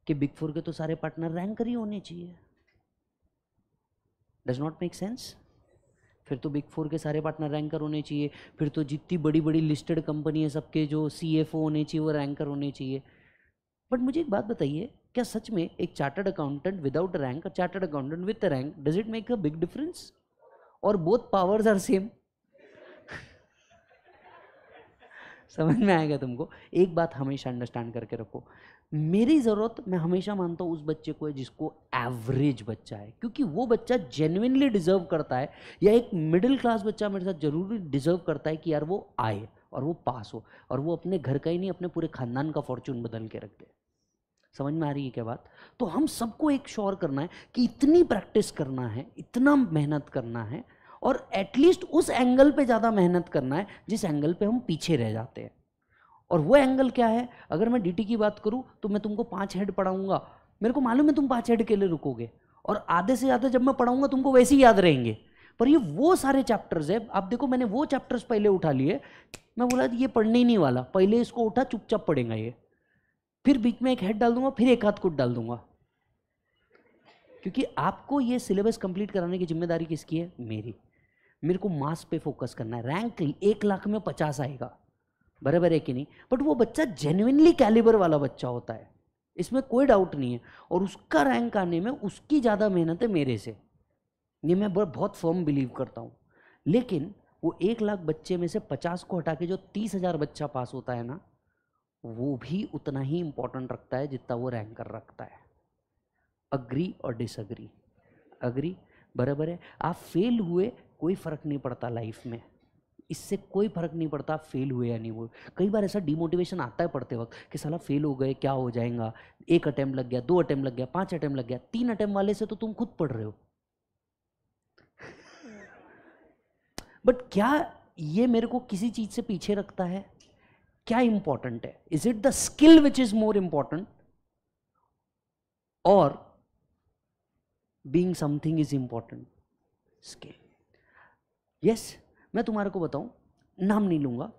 कि बिग फोर के तो सारे पार्टनर रैंकर ही होने चाहिए डज नॉट मेक सेंस फिर तो बिग फोर के सारे पार्टनर रैंकर होने चाहिए फिर तो जितनी बड़ी बड़ी लिस्टेड कंपनी है सबके जो सी होने चाहिए वो रैंकर होने चाहिए बट मुझे एक बात बताइए क्या सच में एक चार्टर्ड अकाउंटेंट विदाउट रैंक और chartered accountant with rank does it make a big difference और बोथ पावर्स आर सेम समझ में आएगा तुमको एक बात हमेशा अंडरस्टैंड करके रखो मेरी ज़रूरत मैं हमेशा मानता हूँ उस बच्चे को है जिसको एवरेज बच्चा है क्योंकि वो बच्चा जेन्यनली डिज़र्व करता है या एक मिडिल क्लास बच्चा मेरे साथ जरूरी डिज़र्व करता है कि यार वो आए और वो पास हो और वो अपने घर का ही नहीं अपने पूरे खानदान का फॉर्चून बदल के रख दे समझ में आ रही है क्या बात तो हम सबको एक श्योर करना है कि इतनी प्रैक्टिस करना है इतना मेहनत करना है और एटलीस्ट उस एंगल पे ज़्यादा मेहनत करना है जिस एंगल पे हम पीछे रह जाते हैं और वो एंगल क्या है अगर मैं डीटी की बात करूँ तो मैं तुमको पाँच हेड पढ़ाऊँगा मेरे को मालूम है तुम पाँच हेड के लिए रुकोगे और आधे से ज़्यादा जब मैं पढ़ाऊँगा तुमको वैसे ही याद रहेंगे पर ये वो सारे चैप्टर्स है आप देखो मैंने वो चैप्टर्स पहले उठा लिए मैं बोला ये पढ़ने ही नहीं वाला पहले इसको उठा चुपचाप पढ़ेगा ये फिर बीच में एक हेड डाल दूंगा फिर एक हाथ कुट डाल दूंगा क्योंकि आपको ये सिलेबस कंप्लीट कराने की जिम्मेदारी किसकी है मेरी मेरे को मास पे फोकस करना है रैंक एक लाख में पचास आएगा बराबर है कि नहीं बट वो बच्चा जेन्यनली कैलिबर वाला बच्चा होता है इसमें कोई डाउट नहीं है और उसका रैंक आने में उसकी ज़्यादा मेहनत है मेरे से ये मैं बहुत फर्म बिलीव करता हूँ लेकिन वो एक लाख बच्चे में से पचास को हटा के जो तीस हज़ार बच्चा पास होता है ना वो भी उतना ही इम्पोर्टेंट रखता है जितना वो रैंकर रखता है अग्री और डिसअग्री अग्री बराबर है आप फेल हुए कोई फ़र्क नहीं पड़ता लाइफ में इससे कोई फर्क नहीं पड़ता फेल हुए या नहीं हुए कई बार ऐसा डिमोटिवेशन आता है पढ़ते वक्त कि साला फेल हो गए क्या हो जाएगा एक अटैम्प्ट लग गया दो अटैम्प्ट लग गया पांच अटैम्प्ट लग गया तीन अटैम्प्ट वाले से तो तुम खुद पढ़ रहे हो बट क्या ये मेरे को किसी चीज़ से पीछे रखता है क्या इंपॉर्टेंट है is it the skill which is more important और being something is important skill yes मैं तुम्हारे को बताऊं नाम नहीं लूंगा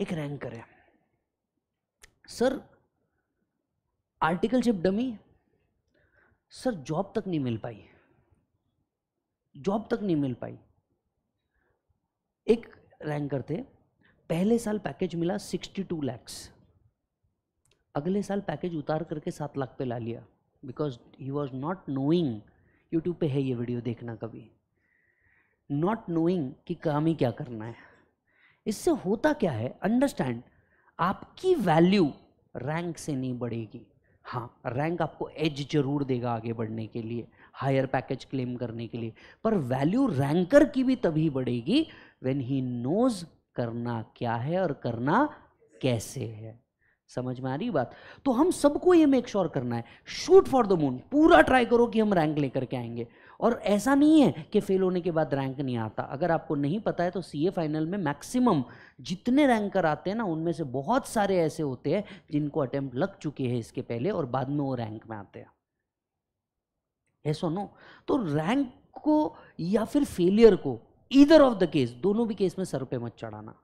एक रैंकर है sir articleship dummy sir job तक नहीं मिल पाई जॉब तक नहीं मिल पाई एक रैंकर थे पहले साल पैकेज मिला सिक्सटी टू लैक्स अगले साल पैकेज उतार करके सात लाख पे ला लिया because he was not knowing YouTube पे है ये वीडियो देखना कभी नॉट नोइंग कि काम ही क्या करना है इससे होता क्या है अंडरस्टैंड आपकी वैल्यू रैंक से नहीं बढ़ेगी हाँ रैंक आपको एज जरूर देगा आगे बढ़ने के लिए हायर पैकेज क्लेम करने के लिए पर वैल्यू रैंकर की भी तभी बढ़ेगी व्हेन ही नोज करना क्या है और करना कैसे है समझ में आ रही बात तो हम सबको ये मेक श्योर sure करना है शूट फॉर द मून पूरा ट्राई करो कि हम रैंक लेकर के आएंगे और ऐसा नहीं है कि फेल होने के बाद रैंक नहीं आता अगर आपको नहीं पता है तो सीए फाइनल में मैक्सिमम जितने रैंकर आते हैं ना उनमें से बहुत सारे ऐसे होते हैं जिनको अटैम्प्ट लग चुके हैं इसके पहले और बाद में वो रैंक में आते हैं ऐसा नो तो रैंक को या फिर फेलियर को ईदर ऑफ द केस दोनों भी केस में सर पे मत चढ़ाना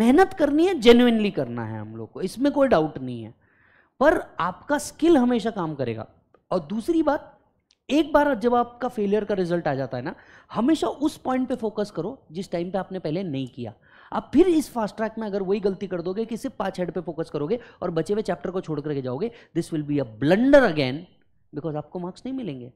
मेहनत करनी है जेन्यनली करना है हम लोग को इसमें कोई डाउट नहीं है पर आपका स्किल हमेशा काम करेगा और दूसरी बात एक बार जब आपका फेलियर का रिजल्ट आ जाता है ना हमेशा उस पॉइंट पे फोकस करो जिस टाइम पे आपने पहले नहीं किया आप फिर इस फास्ट ट्रैक में अगर वही गलती कर दोगे कि सिर्फ पांच हेड पे फोकस करोगे और बचे हुए चैप्टर को छोड़ करके जाओगे this will be a blunder again because आपको मार्क्स नहीं मिलेंगे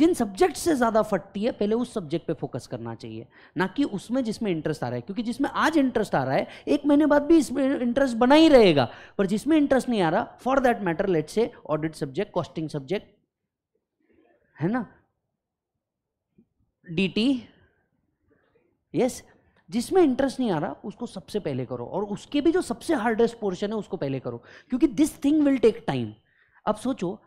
जिन सब्जेक्ट से ज़्यादा फटती है पहले उस सब्जेक्ट पे फोकस करना चाहिए ना कि उसमें जिसमें इंटरेस्ट आ रहा है क्योंकि जिसमें आज इंटरेस्ट आ रहा है एक महीने बाद भी इसमें इंटरेस्ट बना ही रहेगा पर जिसमें इंटरेस्ट नहीं आ रहा फॉर दैट मैटर लेट से ऑडिट सब्जेक्ट कॉस्टिंग सब्जेक्ट है ना डीटी यस जिसमें इंटरेस्ट नहीं आ रहा उसको सबसे पहले करो और उसके भी जो सबसे हार्डेस्ट पोर्शन है उसको पहले करो क्योंकि this thing will take time अब सोचो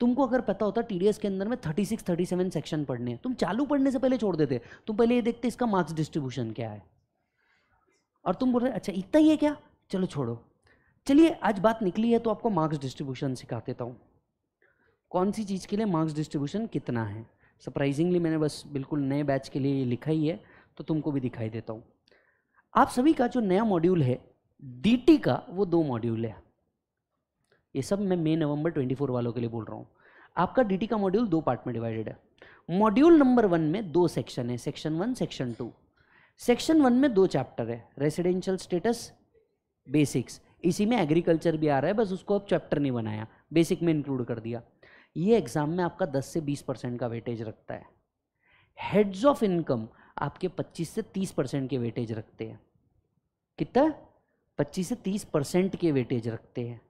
तुमको अगर पता होता टीडीएस के अंदर में 36, 37 सेक्शन पढ़ने हैं तुम चालू पढ़ने से पहले छोड़ देते तुम पहले ये देखते इसका मार्क्स डिस्ट्रीब्यूशन क्या है और तुम बोल रहे अच्छा इतना ही है क्या चलो छोड़ो चलिए आज बात निकली है तो आपको मार्क्स डिस्ट्रीब्यूशन सिखा देता हूँ कौन सी चीज़ के लिए मार्क्स डिस्ट्रीब्यूशन कितना है सरप्राइजिंगली मैंने बस बिल्कुल नए बैच के लिए ये लिखा ही है तो तुमको भी दिखाई देता हूँ आप सभी का जो नया मॉड्यूल है डी का वो दो मॉड्यूल है ये सब मैं मई नवंबर 24 वालों के लिए बोल रहा हूँ आपका डी का मॉड्यूल दो पार्ट में डिवाइडेड है मॉड्यूल नंबर वन में दो सेक्शन है section one section two section one में दो चैप्टर है रेसिडेंशियल स्टेटस बेसिक्स इसी में एग्रीकल्चर भी आ रहा है बस उसको अब चैप्टर नहीं बनाया बेसिक में इंक्लूड कर दिया ये एग्ज़ाम में आपका 10 से 20 परसेंट का वेटेज रखता है हेड्स ऑफ इनकम आपके 25 से 30 परसेंट के वेटेज रखते हैं कितना 25 से 30 परसेंट के वेटेज रखते हैं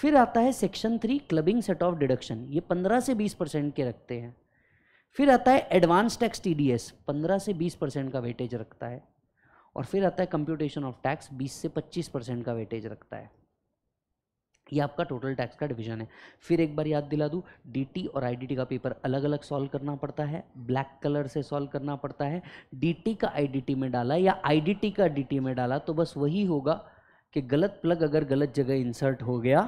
फिर आता है section three clubbing set off deduction ये 15 से 20 परसेंट के रखते हैं फिर आता है advance tax T D S पंद्रह से बीस परसेंट का वेटेज रखता है और फिर आता है कंप्यूटेशन ऑफ टैक्स बीस से पच्चीस परसेंट का वेटेज रखता है ये आपका टोटल टैक्स का डिवीजन है फिर एक बार याद दिला दूँ डीटी और आईडीटी का पेपर अलग अलग सॉल्व करना पड़ता है ब्लैक कलर से सॉल्व करना पड़ता है डीटी का आईडीटी में डाला या आईडीटी का डीटी में डाला तो बस वही होगा कि गलत प्लग अगर गलत जगह इंसर्ट हो गया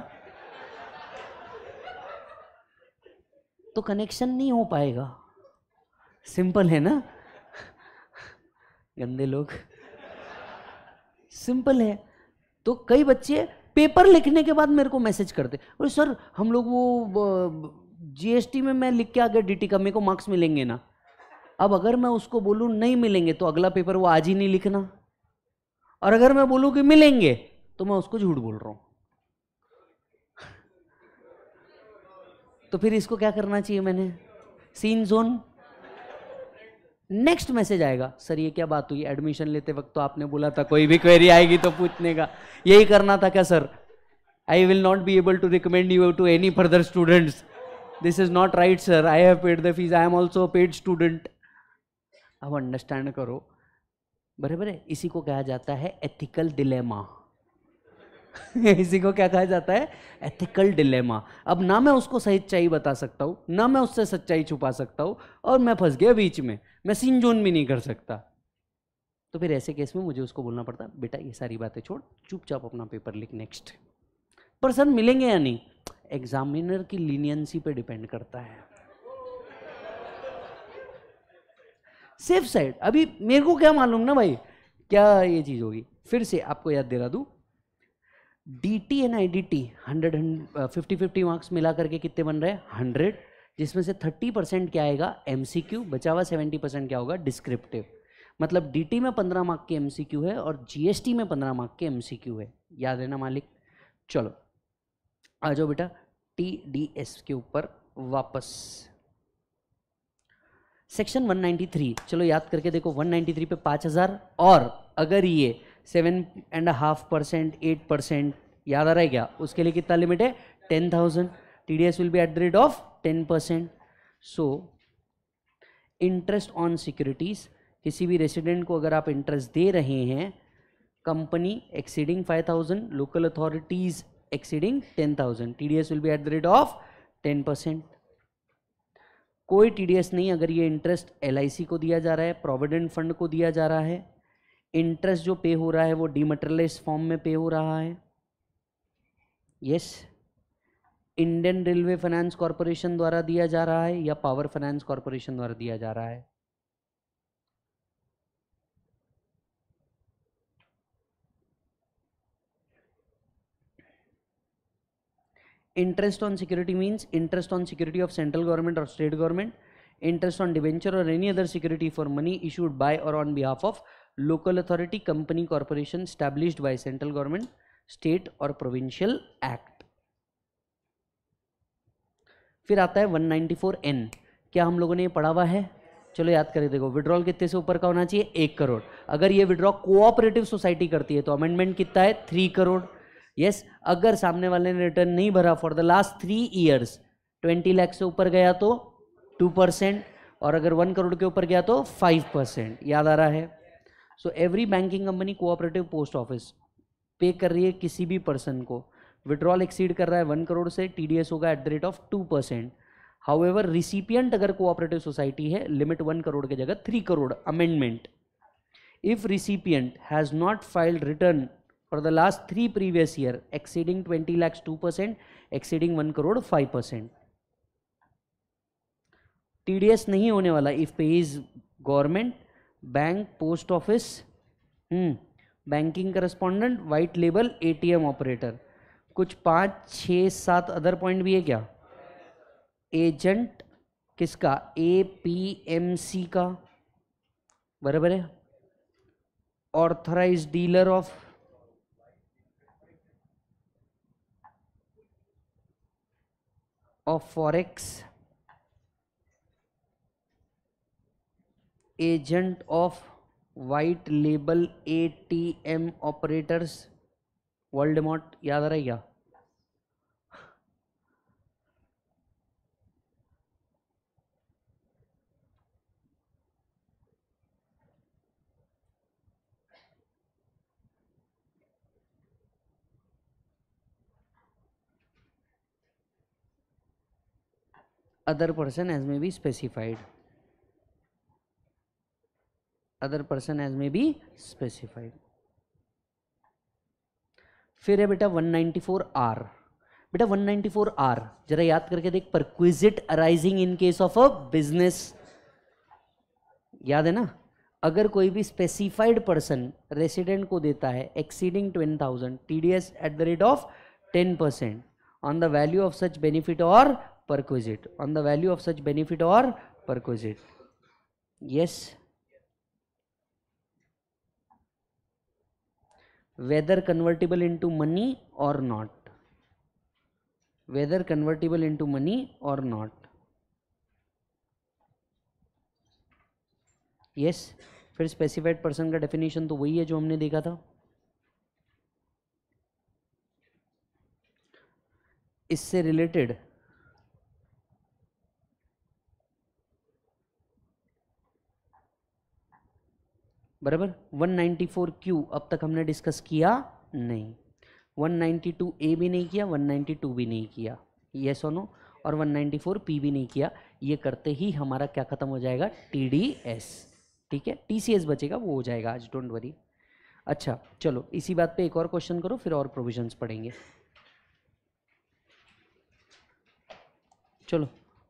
तो कनेक्शन नहीं हो पाएगा सिंपल है ना गंदे लोग सिंपल है तो कई बच्चे पेपर लिखने के बाद मेरे को मैसेज करते अरे सर हम लोग वो जीएसटी में मैं लिख के आ गया डी का मेरे को मार्क्स मिलेंगे ना अब अगर मैं उसको बोलूँ नहीं मिलेंगे तो अगला पेपर वो आज ही नहीं लिखना और अगर मैं बोलूँ कि मिलेंगे तो मैं उसको झूठ बोल रहा हूँ तो फिर इसको क्या करना चाहिए मैंने सीन जोन नेक्स्ट मैसेज आएगा सर ये क्या बात हुई एडमिशन लेते वक्त तो आपने बोला था कोई भी क्वेरी आएगी तो पूछने का यही करना था क्या sir I will not be able to recommend you to any further students this is not right sir I have paid the fees I am also paid student अब अंडरस्टैंड करो बरे बरे इसी को कहा जाता है एथिकल डिलेमा इसी को क्या कहा जाता है एथिकल डिलेमा अब ना मैं उसको सच्चाई बता सकता हूँ ना मैं उससे सच्चाई छुपा सकता हूँ और मैं फंस गया बीच में मैं सीन जोन भी नहीं कर सकता तो फिर ऐसे केस में मुझे उसको बोलना पड़ता बेटा ये सारी बातें छोड़ चुपचाप अपना पेपर लिख नेक्स्ट पर सर मिलेंगे या नहीं एग्जामिनर की लीनियंसी पे डिपेंड करता है सेफ साइड अभी मेरे को क्या मालूम ना भाई क्या ये चीज़ होगी फिर से आपको याद दिला दू D T and I D T hundred fifty fifty marks मिला करके कितने बन रहे हंड्रेड जिसमें से थर्टी परसेंट क्या आएगा एम सी क्यू बचा हुआ सेवेंटी परसेंट क्या होगा डिस्क्रिप्टिव मतलब डी टी में पंद्रह मार्क के एम सी क्यू है और जी एस टी में पंद्रह मार्क के एम सी क्यू है याद रहना मालिक चलो आ जाओ बेटा टी डी एस के ऊपर वापस सेक्शन 193 चलो याद करके देखो 193 पे 5000 और अगर ये seven and half percent eight percent याद आ रहा है क्या उसके लिए कितना लिमिट है ten thousand T D S will be at the rate of ten percent so interest on securities किसी भी रेसिडेंट को अगर आप इंटरेस्ट दे रहे हैं company exceeding five thousand local authorities exceeding ten thousand T D S will be at the rate of ten percent कोई T D S नहीं अगर ये इंटरेस्ट एल आई सी को दिया जा रहा है प्रोविडेंट फंड को दिया जा रहा है इंटरेस्ट जो पे हो रहा है वो डीमटरलाइज फॉर्म में पे हो रहा है yes Indian railway finance corporation द्वारा दिया जा रहा है या पावर फाइनेंस कॉरपोरेशन द्वारा दिया जा रहा है interest on security means interest on security of central government और state government interest on debenture और any other security for money issued by और on behalf of local authority company corporation established by central government state और provincial act फिर आता है N क्या हम लोगों ने ये पढ़ा हुआ है चलो याद करें देखो विड्रॉल कितने से ऊपर का होना चाहिए एक करोड़ अगर ये विड्रॉ कोऑपरेटिव सोसाइटी करती है तो अमेंडमेंट कितना है थ्री करोड़ यस yes, अगर सामने वाले ने रिटर्न नहीं भरा for the last three years twenty lakh से ऊपर गया तो टू परसेंट और अगर वन करोड़ के ऊपर गया तो फाइव परसेंट याद आ रहा है so every banking company cooperative post office pay कर रही है किसी भी पर्सन को विड्रॉल एक्सीड कर रहा है वन करोड़ से टी होगा at the rate of two percent however recipient अगर कोऑपरेटिव सोसाइटी है लिमिट वन करोड़ के जगह three crore amendment if recipient has not filed return for the last three previous year exceeding twenty lakhs two percent exceeding one crore five percent T D S नहीं होने वाला if pay is government bank post office banking correspondent white label ATM operator कुछ पाँच छः सात other point भी है क्या एजेंट किसका ए पी एम सी का बराबर है authorised dealer of of forex agent of white label A T M operators वर्ल्ड मॉट याद आ रहा है क्या other person as may be specified other person as may be specified फिर है बेटा 194 आर बेटा 194 आर जरा याद करके देख perquisite arising in case of a business याद है ना अगर कोई भी स्पेसिफाइड पर्सन रेसिडेंट को देता है exceeding twenty thousand T D S at the rate of ten percent on the value of such benefit और perquisite on the value of such benefit और perquisite yes whether convertible into money or not whether convertible into money or not yes फिर specified person का definition तो वही है जो हमने देखा था इससे रिलेटेड बराबर 194 क्यू अब तक हमने डिस्कस किया नहीं 192 ए भी नहीं किया 192 भी नहीं किया ये सोनो और 194 पी भी नहीं किया ये करते ही हमारा क्या ख़त्म हो जाएगा टी डी एस ठीक है टी सी एस बचेगा वो हो जाएगा आज डोंट वरी अच्छा चलो इसी बात पे एक और क्वेश्चन करो फिर और प्रोविजंस पढ़ेंगे चलो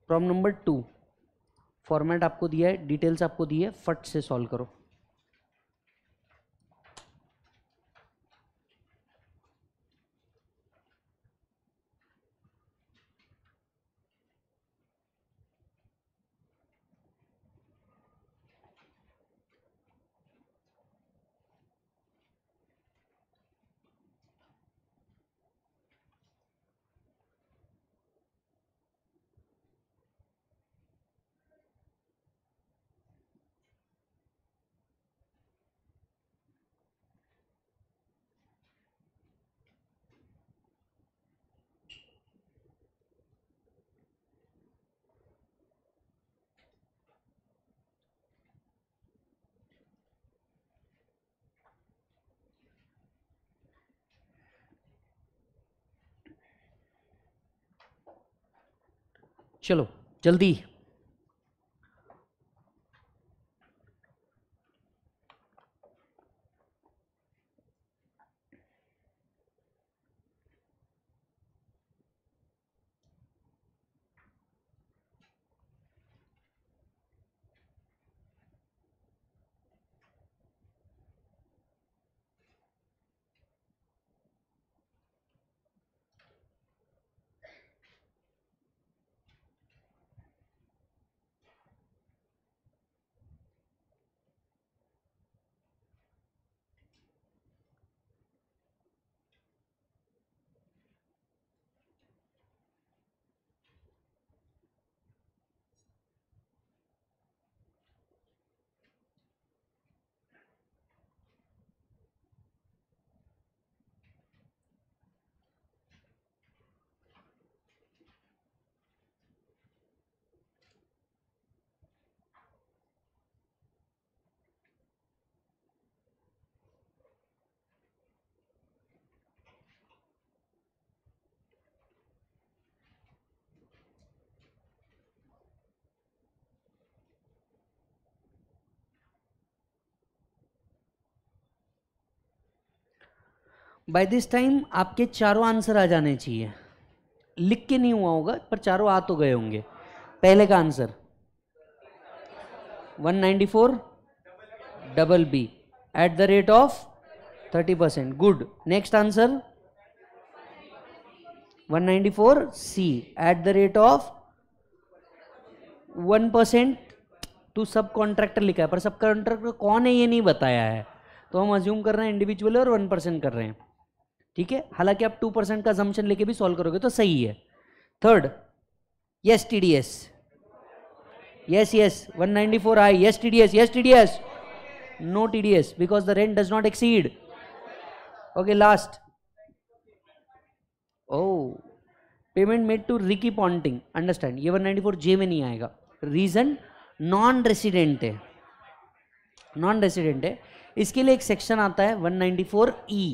प्रॉब्लम नंबर टू फॉर्मेट आपको दिया है डिटेल्स आपको दिए फट से सॉल्व करो चलो जल्दी बाय दिस टाइम आपके चारों आंसर आ जाने चाहिए लिख के नहीं हुआ होगा पर चारों आ तो गए होंगे पहले का answer 194 double B at the rate of 30 percent good next answer 194 C at the rate of 1 percent to subcontractor लिखा है पर सब कॉन्ट्रैक्टर कौन है ये नहीं बताया है तो हम अज्यूम कर रहे हैं इंडिविजुअल और 1 परसेंट कर रहे हैं ठीक है हालांकि आप टू परसेंट का जमशन लेके भी सॉल्व करोगे तो सही है third yes T D S yes yes one ninety four I yes T D S yes T D S no T D S because the rent does not exceed okay last oh payment made to Ricky Ponting understand ये one ninety four J में नहीं आएगा reason non resident है non resident है इसके लिए एक section आता है वन नाइनटी फोर ई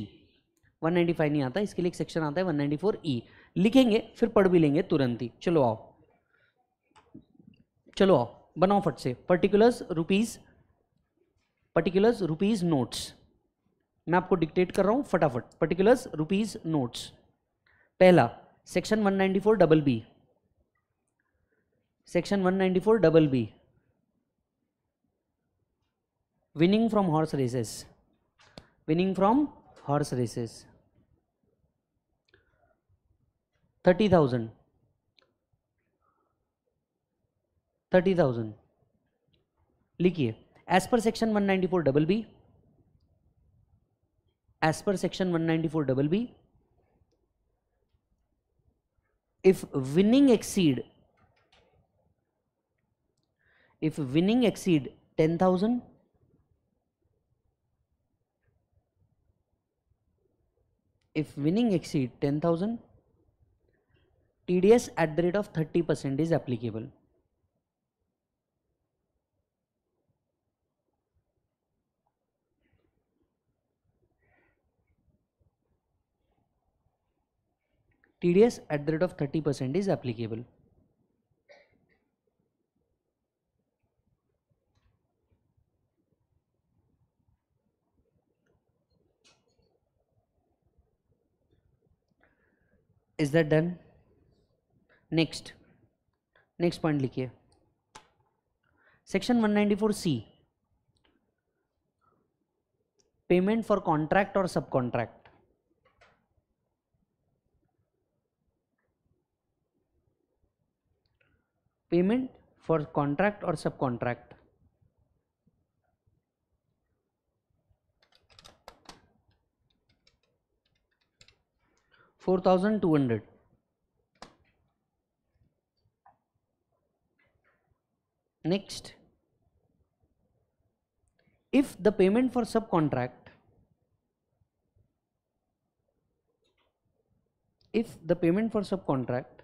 195 नहीं आता इसके लिए एक सेक्शन आता है 194 ई e। लिखेंगे फिर पढ़ भी लेंगे तुरंत ही चलो आओ चलो आओ बनाओ फट से particulars rupees particulars rupees notes मैं आपको डिक्टेट कर रहा हूँ फटाफट पर्टिकुलर्स रुपीज नोट्स पहला section 194 double B section 194 double B winning from horse races winning from horse races thirty thousand thirty thousand लिखिए as per section one ninety four double B as per section one ninety four double B if winning exceed if winning exceed ten thousand if winning exceed ten thousand TDS at the rate of 30% is applicable. TDS at the rate of 30% is applicable. Is that done? Next next point लिखिए section 194 C payment for contract और subcontract payment for contract और subcontract four thousand two hundred Next, if the payment for subcontract, if the payment for subcontract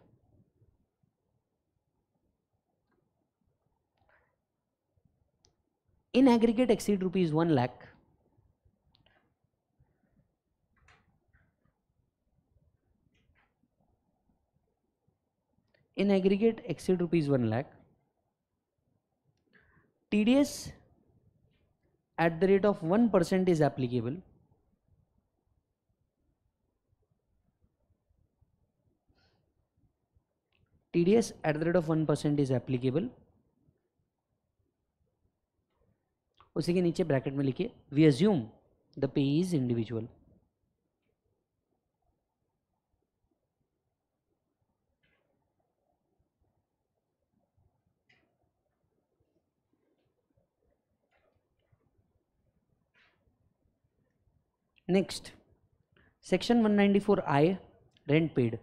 in aggregate exceed rupees 1 lakh, in aggregate exceed rupees 1 lakh TDS at the rate of 1% is applicable TDS at the rate of 1% is applicable उसी के नीचे bracket में लिखिए we assume the payee is individual Next, section 194I rent paid.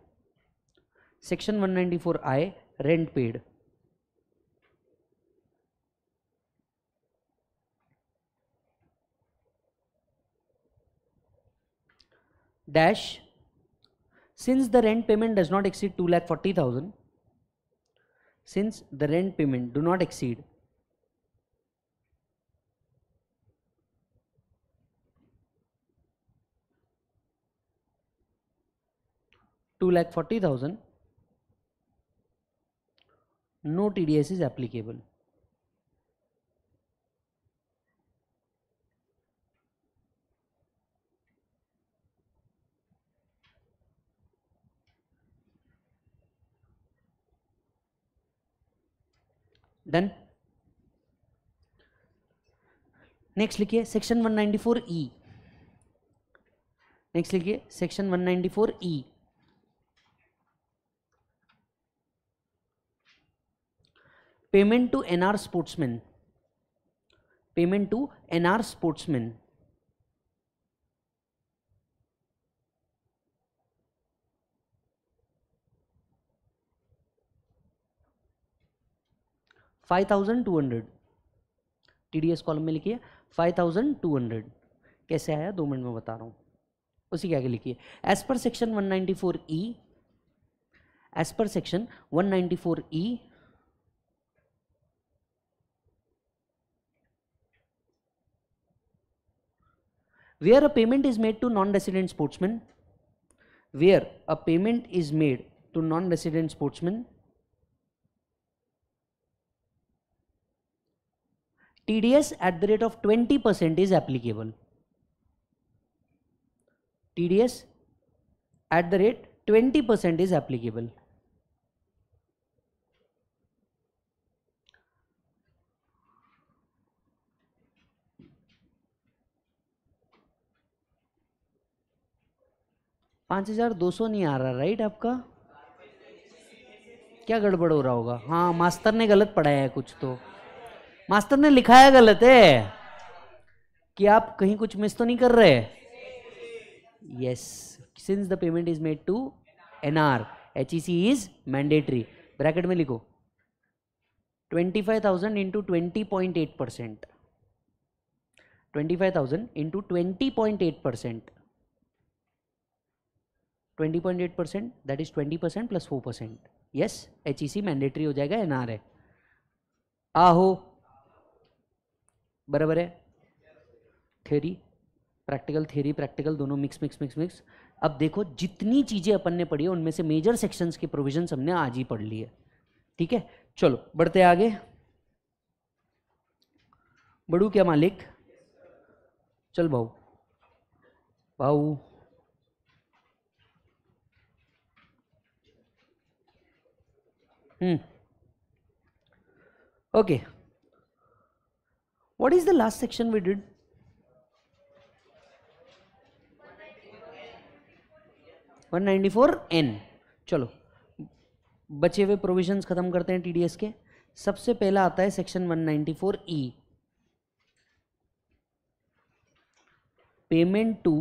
Section 194I rent paid. Dash, since the rent payment does not exceed 2,40,000, since the rent payment do not exceed lakh forty thousand no T D S is applicable done next लिखिए section 194 E next लिखिए section 194 E payment to NR sportsman payment to NR sportsman five thousand two hundred T D S column में लिखिए five thousand two hundred कैसे आया दो minute में बता रहा हूँ उसी के आगे लिखिए as per section one ninety four E as per section one ninety four E where a payment is made to non-resident sportsmen where a payment is made to non-resident sportsmen TDS at the rate of 20% is applicable TDS at the rate 20% is applicable पाँच हज़ार दो सौ नहीं आ रहा right आपका क्या गड़बड़ हो रहा होगा हाँ मास्टर ने गलत पढ़ाया है कुछ तो मास्टर ने लिखाया गलत है कि आप कहीं कुछ मिस तो नहीं कर रहे yes since the payment is made to N R H E C is mandatory bracket में लिखो twenty five thousand into twenty point eight percent twenty five thousand into twenty point eight percent eight percent that is twenty percent plus four percent yes H E C mandatory हो जाएगा N R है आहो बराबर है theory practical theory practical दोनों mix mix mix mix अब देखो जितनी चीज़ें अपन ने पढ़ी उनमें से मेजर सेक्शंस के प्रोविजंस हमने आज ही पढ़ लिए ठीक है चलो बढ़ते आगे बढ़ू क्या मालिक चल भाऊ भाऊ hmm okay what is the last section we did one ninety four N चलो बचे हुए प्रोविजंस खत्म करते हैं टीडीएस के सबसे पहला आता है section one ninety four E payment to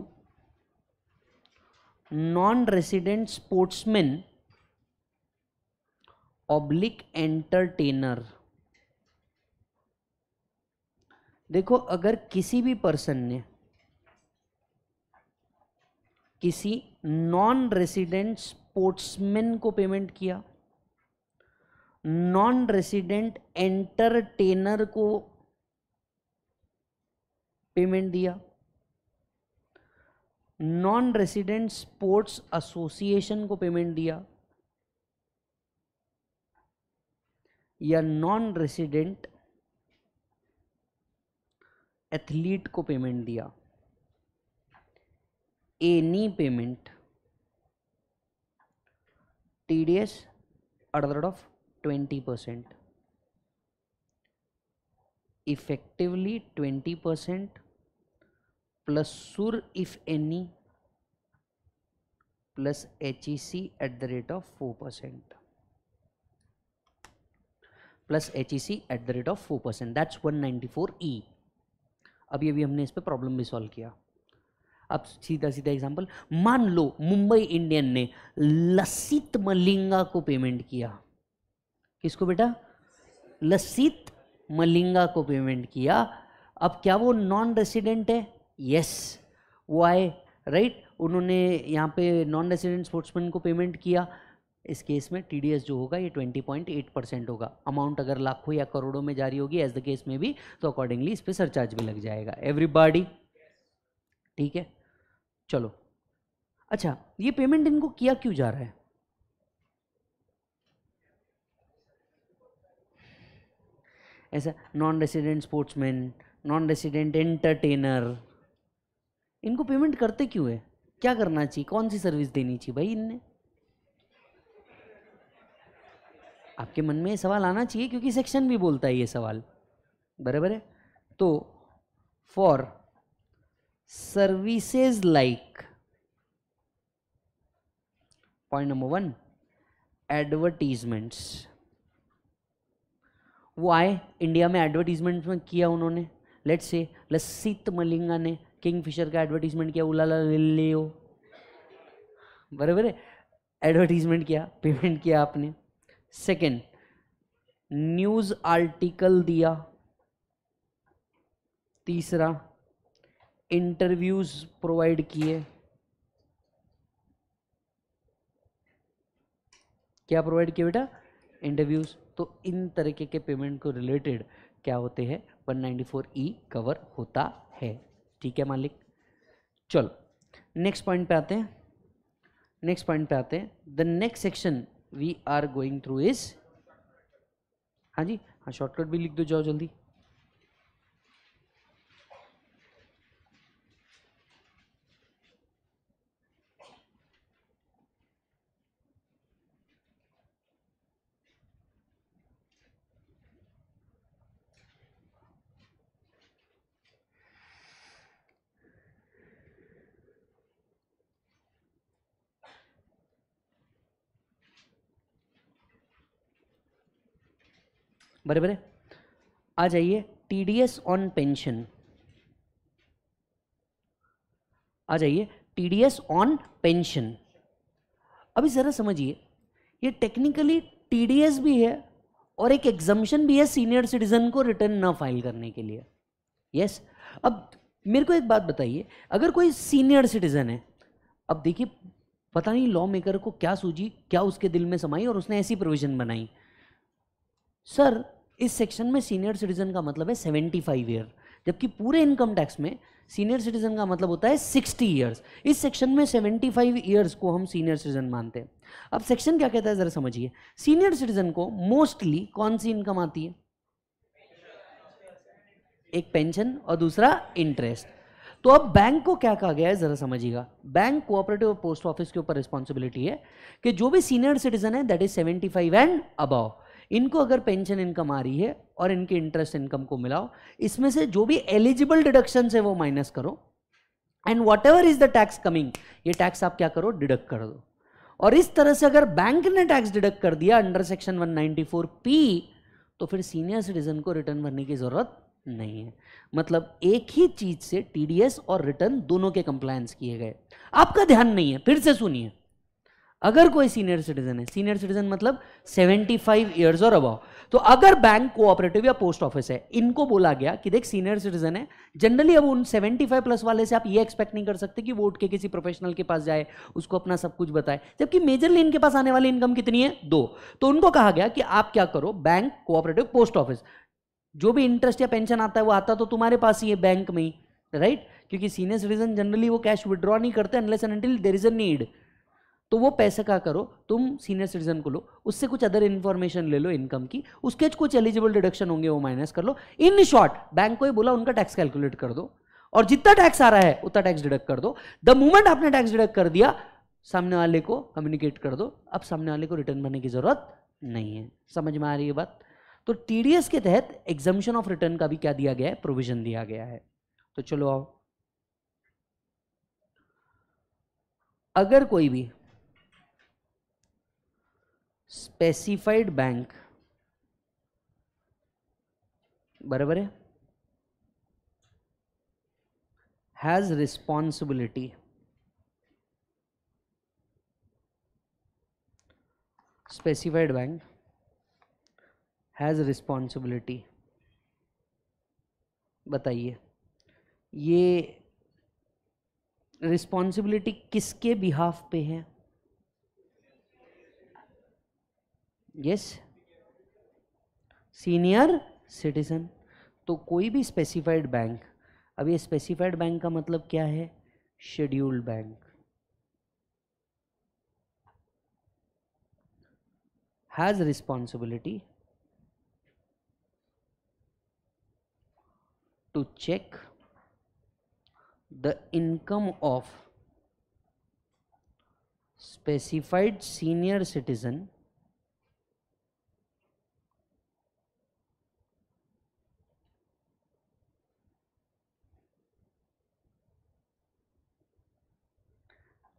non resident sportsman oblique entertainer देखो अगर किसी भी पर्सन ने किसी नॉन रेसिडेंट स्पोर्ट्समैन को पेमेंट किया नॉन रेसिडेंट एंटरटेनर को पेमेंट दिया नॉन रेसिडेंट स्पोर्ट्स एसोसिएशन को पेमेंट दिया या नॉन रेसिडेंट एथलीट को पेमेंट दिया any payment T D S of twenty percent effectively twenty percent plus सुर if any plus H E C at the rate of four percent plus H E C at the rate of four percent that's one ninety four E अभी अभी हमने इस पर problem भी solve किया अब सीधा सीधा एग्जाम्पल मान लो मुंबई इंडियन ने लसित मलिंगा को पेमेंट किया किसको बेटा लसित मलिंगा को पेमेंट किया अब क्या वो नॉन रेसिडेंट है यस वो आए राइट उन्होंने यहाँ पे नॉन रेसिडेंट स्पोर्ट्समैन को पेमेंट किया इस केस में टी जो होगा ये 20.8 परसेंट होगा अमाउंट अगर लाखों या करोड़ों में जारी होगी एज द केस में भी तो अकॉर्डिंगली इस पर सरचार्ज भी लग जाएगा एवरीबॉडी ठीक है चलो अच्छा ये पेमेंट इनको किया क्यों जा रहा है ऐसा non resident sportsman non resident entertainer इनको पेमेंट करते क्यों है क्या करना चाहिए कौन सी सर्विस देनी चाहिए भाई इनने आपके मन में ये सवाल आना चाहिए क्योंकि सेक्शन भी बोलता है ये सवाल बराबर है तो for services like point number one advertisements वो आए इंडिया में एडवर्टीजमेंट में किया उन्होंने लेट्स से लसित मलिंगा ने किंग फिशर का एडवर्टीजमेंट किया उलाला लिल्लियो बराबर है एडवर्टीजमेंट किया पेमेंट किया आपने सेकेंड न्यूज आर्टिकल दिया तीसरा इंटरव्यूज प्रोवाइड किए क्या प्रोवाइड किए बेटा इंटरव्यूज तो इन तरीके के पेमेंट को रिलेटेड क्या होते हैं वन फोर ई कवर होता है ठीक है मालिक चलो नेक्स्ट पॉइंट पे आते हैं नेक्स्ट पॉइंट पे आते हैं the next section we are going through is हाँ जी हाँ शॉर्टकट भी लिख दो जाओ जल्दी बराबर है आ जाइए टीडीएस ऑन पेंशन आ जाइए टीडीएस ऑन पेंशन अभी ज़रा समझिए ये टेक्निकली टीडीएस भी है और एक एग्जाम्शन भी है सीनियर सिटीजन को रिटर्न ना फाइल करने के लिए यस yes? अब मेरे को एक बात बताइए अगर कोई सीनियर सिटीजन है अब देखिए पता नहीं लॉ मेकर को क्या सूझी क्या उसके दिल में समाई और उसने ऐसी प्रोविजन बनाई सर इस सेक्शन में सीनियर सिटीजन का मतलब है सेवेंटी फाइव ईयर जबकि पूरे इनकम टैक्स में सीनियर सिटीजन का मतलब होता है सिक्सटी ईयर्स इस सेक्शन में सेवेंटी फाइव ईयर्स को हम सीनियर सिटीजन मानते हैं अब सेक्शन क्या कहता है ज़रा समझिए सीनियर सिटीजन को मोस्टली कौन सी इनकम आती है एक पेंशन और दूसरा इंटरेस्ट तो अब बैंक को क्या कहा गया है जरा समझिएगा बैंक कोऑपरेटिव पोस्ट ऑफिस के ऊपर रिस्पॉन्सिबिलिटी है कि जो भी सीनियर सिटीजन है that is seventy five and above इनको अगर पेंशन इनकम आ रही है और इनके इंटरेस्ट इनकम को मिलाओ इसमें से जो भी एलिजिबल डिडक्शन है वो माइनस करो and whatever is the tax coming ये टैक्स आप क्या करो डिडक्ट कर दो और इस तरह से अगर बैंक ने टैक्स डिडक्ट कर दिया अंडर सेक्शन 194 पी तो फिर सीनियर सिटीजन को रिटर्न भरने की ज़रूरत नहीं है मतलब एक ही चीज से टीडीएस और रिटर्न दोनों के कंप्लायंस किए गए आपका ध्यान नहीं है फिर से सुनिए अगर कोई सीनियर सिटीजन है सीनियर सिटीजन मतलब 75 फाइव ईयर्स और अबाव तो अगर बैंक कोऑपरेटिव या पोस्ट ऑफिस है इनको बोला गया कि देख सीनियर सिटीजन है जनरली अब उन 75 प्लस वाले से आप ये एक्सपेक्ट नहीं कर सकते कि वो उठ के किसी प्रोफेशनल के पास जाए उसको अपना सब कुछ बताए जबकि मेजरली इनके पास आने वाली इनकम कितनी है दो तो उनको कहा गया कि आप क्या करो बैंक कोऑपरेटिव पोस्ट ऑफिस जो भी इंटरेस्ट या पेंशन आता है वो आता तो तुम्हारे पास ही है बैंक में ही राइट क्योंकि सीनियर सिटीजन जनरली वो कैश विड्रॉ नहीं करते unless and there is a need तो वो पैसे का करो तुम सीनियर सिटीजन को लो उससे कुछ अदर इन्फॉर्मेशन ले लो इनकम की उसके कुछ एलिजिबल डिडक्शन होंगे वो माइनस कर लो इन शॉर्ट बैंक को ही बोला उनका टैक्स कैलकुलेट कर दो और जितना टैक्स आ रहा है उतना टैक्स डिडक्ट कर दो द मोमेंट आपने टैक्स डिडक्ट कर दिया सामने वाले को कम्युनिकेट कर दो अब सामने वाले को रिटर्न भरने की जरूरत नहीं है समझ में आ रही है बात तो टीडीएस के तहत एग्जामेशन ऑफ रिटर्न का भी क्या दिया गया है प्रोविजन दिया गया है तो चलो आओ अगर कोई भी स्पेसिफाइड बैंक बराबर है has responsibility specified bank has responsibility बताइए ये रिस्पॉन्सिबिलिटी किसके बिहाफ पे है यस सीनियर सिटीजन तो कोई भी स्पेसिफाइड बैंक अब ये स्पेसिफाइड बैंक का मतलब क्या है scheduled bank has responsibility to check the income of specified senior citizen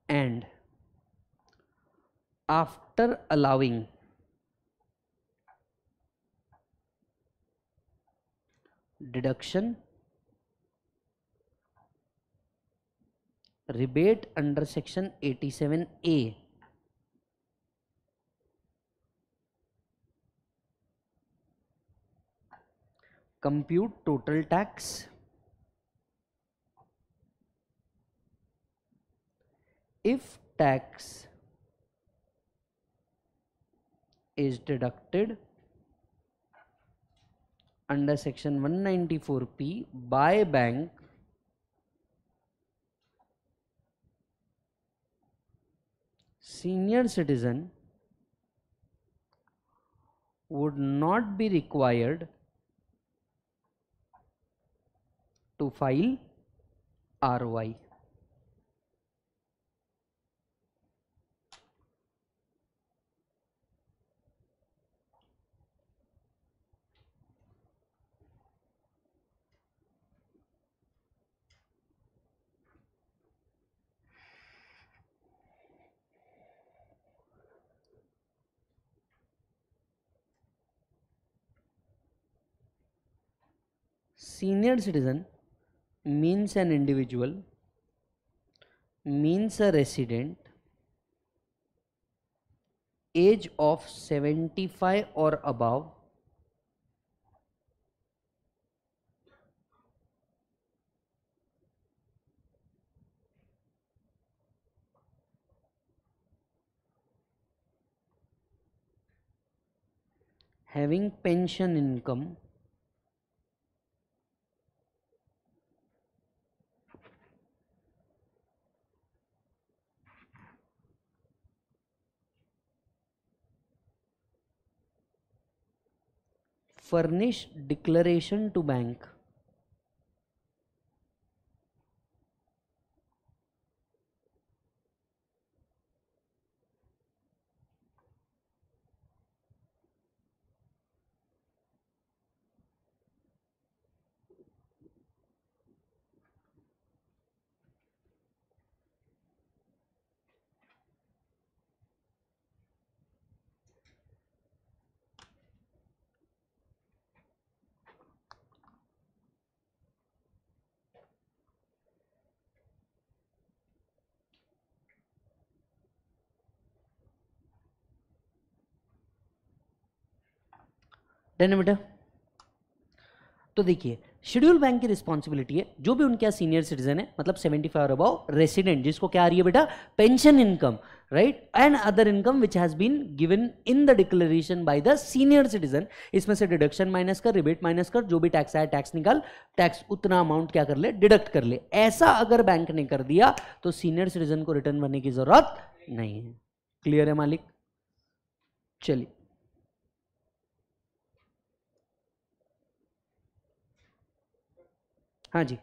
and after allowing deduction rebate under section 87a compute total tax if tax is deducted under section 194p by bank senior citizen would not be required to file ROI. senior citizen means an individual means a resident age of 75 or above having pension income furnish declaration to bank done बेटा तो देखिए schedule bank की responsibility है जो भी उनके senior citizen है मतलब 75 फाइव अबाउ रेसिडेंट जिसको क्या आ रही है बेटा pension income right and other income which has been given in the declaration by the senior citizen इसमें से डिडक्शन माइनस कर रिबेट माइनस कर जो भी टैक्स आया टैक्स निकाल टैक्स उतना अमाउंट क्या कर ले डिडक्ट कर ले ऐसा अगर बैंक ने कर दिया तो सीनियर सिटीजन को रिटर्न भरने की जरूरत नहीं है क्लियर है मालिक चलिए हाँ जी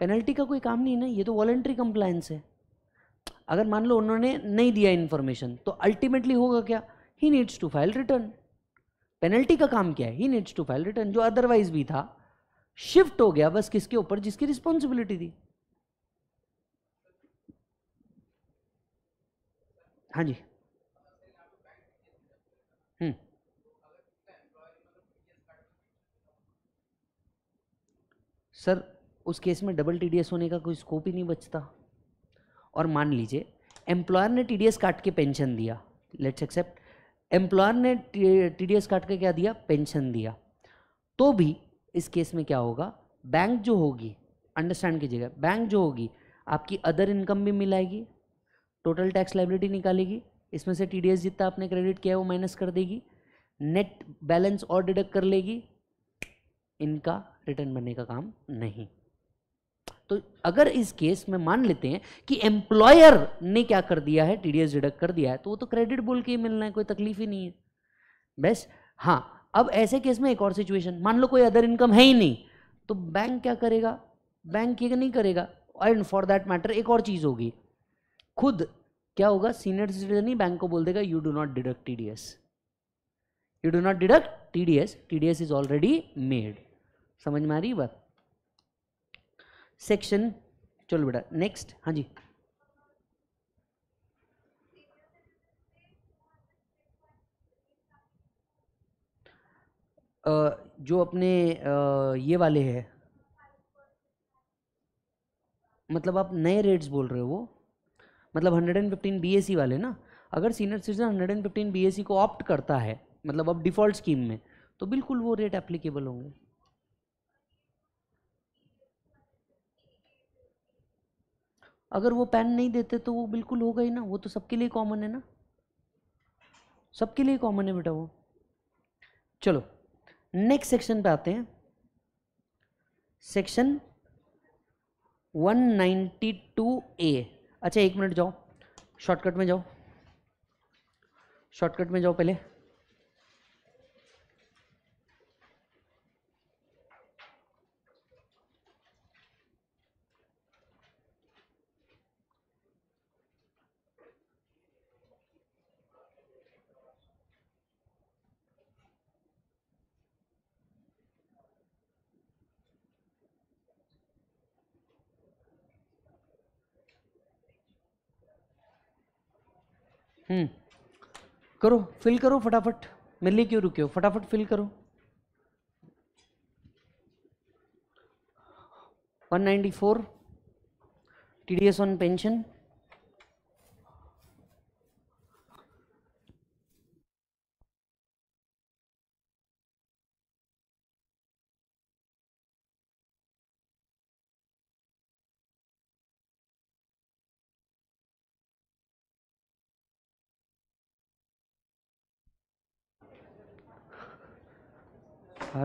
पेनल्टी का कोई काम नहीं ना ये तो वॉलेंट्री कंप्लायंस है अगर मान लो उन्होंने नहीं दिया इन्फॉर्मेशन तो अल्टीमेटली होगा क्या he needs to file return penalty का काम क्या है he needs to file return जो अदरवाइज भी था शिफ्ट हो गया बस किसके ऊपर जिसकी रिस्पॉन्सिबिलिटी थी हाँ जी सर उस केस में डबल टी होने का कोई स्कोप ही नहीं बचता और मान लीजिए एम्प्लॉयर ने टी काट के पेंशन दिया लेट्स एक्सेप्ट एम्प्लॉयर ने टीडीएस काट के क्या दिया पेंशन दिया तो भी इस केस में क्या होगा बैंक जो होगी अंडरस्टैंड कीजिएगा बैंक जो होगी आपकी अदर इनकम भी मिलाएगी टोटल टैक्स लाइबिलिटी निकालेगी इसमें से टी जितना आपने क्रेडिट किया है वो माइनस कर देगी नेट बैलेंस और डिडक्ट कर लेगी इनका रिटर्न भरने का काम नहीं तो अगर इस केस में मान लेते हैं कि एम्प्लॉयर ने क्या कर दिया है टीडीएस डिडक्ट कर दिया है तो वो तो क्रेडिट बोल के ही मिलना है कोई तकलीफ ही नहीं है बस हाँ अब ऐसे केस में एक और सिचुएशन मान लो कोई अदर इनकम है ही नहीं तो बैंक क्या करेगा बैंक ये नहीं करेगा एंड फॉर दैट मैटर एक और चीज़ होगी खुद क्या होगा सीनियर सिटीजन ही बैंक को बोल देगा you do not deduct T D S you do not deduct T D S T D S is already made समझ में आ रही बात सेक्शन चलो बेटा नेक्स्ट हाँ जी जो अपने ये वाले हैं मतलब आप नए रेट्स बोल रहे हो वो मतलब 115 बीएससी वाले ना अगर सीनियर सिटीजन 115 बीएससी को ऑप्ट करता है मतलब अब डिफ़ॉल्ट स्कीम में तो बिल्कुल वो रेट एप्लीकेबल होंगे अगर वो पेन नहीं देते तो वो बिल्कुल होगा ही ना वो तो सबके लिए कॉमन है ना सबके लिए कॉमन है बेटा वो चलो नेक्स्ट सेक्शन पे आते हैं सेक्शन 192 ए अच्छा एक मिनट जाओ शॉर्टकट में जाओ शॉर्टकट में जाओ पहले हम्म। करो फिल करो फटाफट मेरे लिए क्यों रुके हो फटाफट फिल करो 194 T D S on pension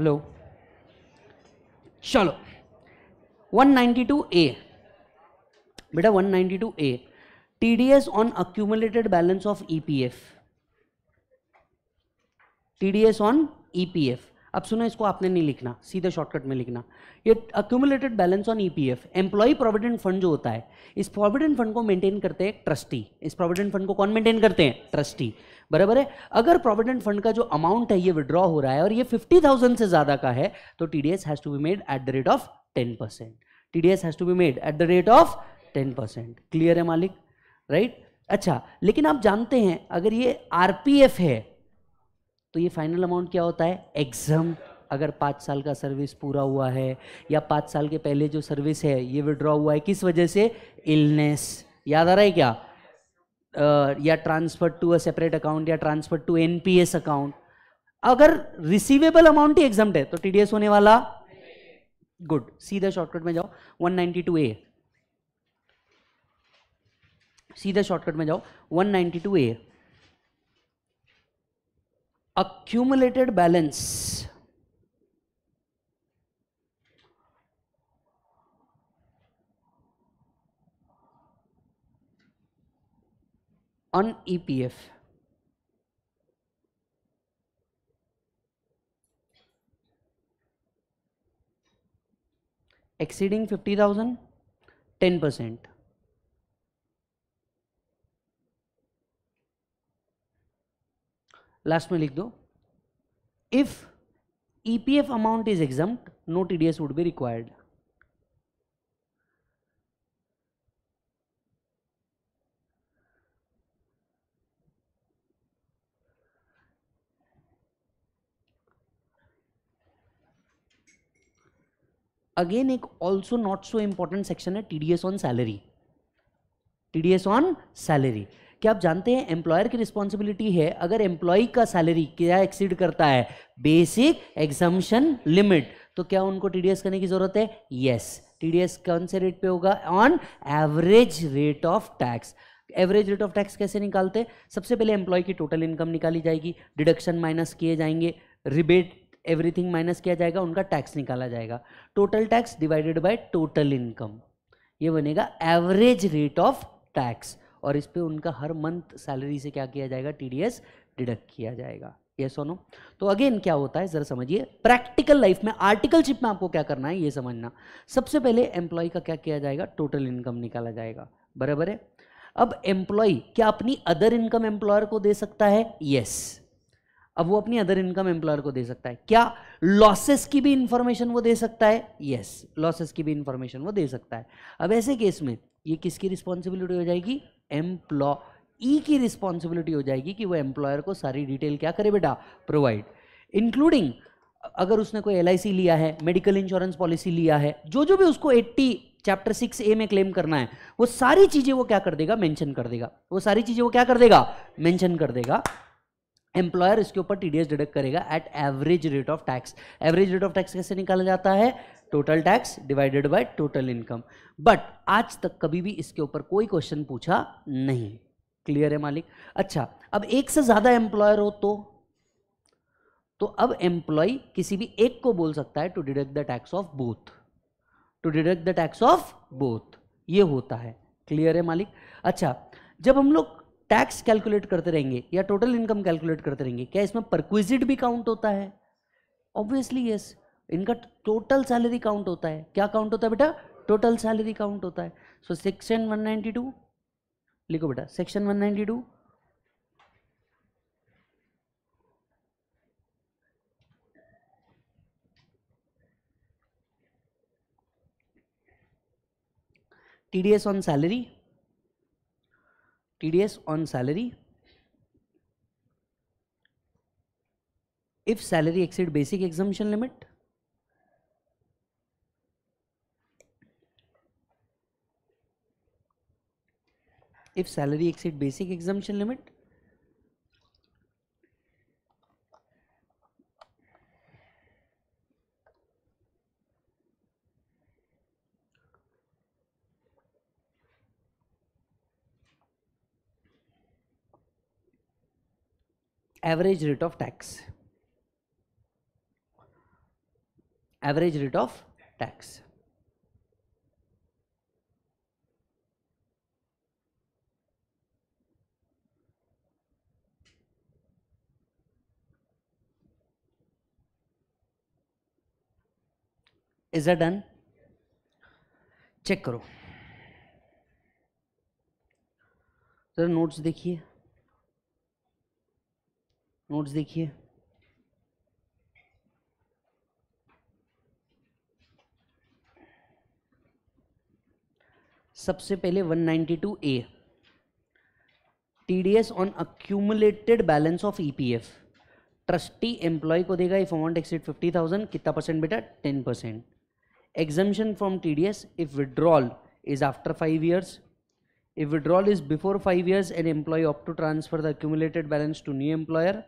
hello चलो 192 ए बेटा 192 A TDS on accumulated balance of EPF TDS on EPF अब सुना इसको आपने नहीं लिखना सीधे शॉर्टकट में लिखना ये accumulated balance on EPF employee provident fund जो होता है इस प्रोविडेंट फंड को मेंटेन करते हैं ट्रस्टी इस प्रोविडेंट फंड को कौन मेंटेन करते हैं ट्रस्टी बराबर है अगर प्रोविडेंट फंड का जो अमाउंट है ये विड्रॉ हो रहा है और ये फिफ्टी थाउजेंड से ज़्यादा का है तो T D S has to be made at the rate of ten percent T D S has to be made at the rate of ten percent clear है मालिक राइट right? अच्छा लेकिन आप जानते हैं अगर ये आर पी एफ है तो ये फाइनल अमाउंट क्या होता है एग्जाम अगर पाँच साल का सर्विस पूरा हुआ है या पाँच साल के पहले जो सर्विस है ये विड्रॉ हुआ है किस वजह से इलनेस याद आ रहा है क्या आ, या transfer to a separate account या ट्रांसफर टू एनपीएस अकाउंट अगर रिसीवेबल अमाउंट ही एग्जाम है तो टीडीएस होने वाला गुड सीधा शॉर्टकट में जाओ 192 ए सीधा शॉर्टकट में जाओ 192 A accumulated balance on EPF exceeding 50,000 10 percent last में लिख दो if EPF amount is exempt no TDS would be required again एक also not so important section है TDS on salary TDS on salary क्या आप जानते हैं एम्प्लॉयर की रिस्पॉन्सिबिलिटी है अगर एम्प्लॉय का सैलरी क्या एक्सीड करता है बेसिक एग्जाम्शन लिमिट तो क्या उनको टी करने की जरूरत है यस एस कौन से रेट पे होगा on average rate of tax average rate of tax कैसे निकालते सबसे पहले एम्प्लॉय की टोटल इनकम निकाली जाएगी डिडक्शन माइनस किए जाएंगे रिबेट एवरीथिंग माइनस किया जाएगा उनका टैक्स निकाला जाएगा total tax divided by total income ये बनेगा एवरेज रेट ऑफ टैक्स और इस पर उनका हर मंथ सैलरी से क्या किया जाएगा टी डिडक्ट किया जाएगा ये सोनो तो अगेन क्या होता है ज़रा समझिए प्रैक्टिकल लाइफ में आर्टिकलशिप में आपको क्या करना है ये समझना सबसे पहले एम्प्लॉय का क्या किया जाएगा टोटल इनकम निकाला जाएगा बराबर है अब एम्प्लॉय क्या अपनी अदर इनकम एम्प्लॉयर को दे सकता है यस अब वो अपनी अदर इनकम एम्प्लॉयर को दे सकता है क्या लॉसेस की भी इंफॉर्मेशन वो दे सकता है यस लॉसेस की भी इंफॉर्मेशन वो दे सकता है अब ऐसे केस में ये किसकी रिस्पॉन्सिबिलिटी हो जाएगी एम्प्लॉ ई की रिस्पॉन्सिबिलिटी हो जाएगी कि वो एम्प्लॉयर को सारी डिटेल क्या करे बेटा प्रोवाइड इंक्लूडिंग अगर उसने कोई एल लिया है मेडिकल इंश्योरेंस पॉलिसी लिया है जो जो भी उसको एट्टी चैप्टर सिक्स ए में क्लेम करना है वो सारी चीजें वो क्या कर देगा मेंशन कर देगा वो सारी चीजें वो क्या कर देगा मेंशन कर देगा एम्प्लॉयर इसके ऊपर टीडीएस डिडक्ट करेगा at average rate of tax average rate of tax कैसे निकाला जाता है total tax divided by total income but आज तक कभी भी इसके ऊपर कोई क्वेश्चन पूछा नहीं क्लियर है मालिक अच्छा अब एक से ज़्यादा एम्प्लॉयर हो तो तो अब एम्प्लॉय किसी भी एक को बोल सकता है to deduct the tax of both to deduct the tax of both ये होता है क्लियर है मालिक अच्छा जब हम लोग टैक्स कैलकुलेट करते रहेंगे या टोटल इनकम कैलकुलेट करते रहेंगे क्या इसमें परक्विजिट भी काउंट होता है ऑब्वियसली यस yes. इनका टोटल सैलरी काउंट होता है क्या काउंट होता है बेटा टोटल सैलरी काउंट होता है सो सेक्शन वन टू लिखो बेटा section one ninety two TDS on salary TDS on salary if salary exceed basic exemption limit if salary exceed basic exemption limit average rate of tax average rate of tax is uh done check करो जरा notes देखिए notes देखिए सबसे पहले 192 A TDS on accumulated balance of EPF trustee employee को देगा if amount exceed 50,000 कितना percent बेटा 10 percent exemption from TDS if withdrawal is after 5 years. If withdrawal is before 5 years, an employee opt to transfer the accumulated balance to new employer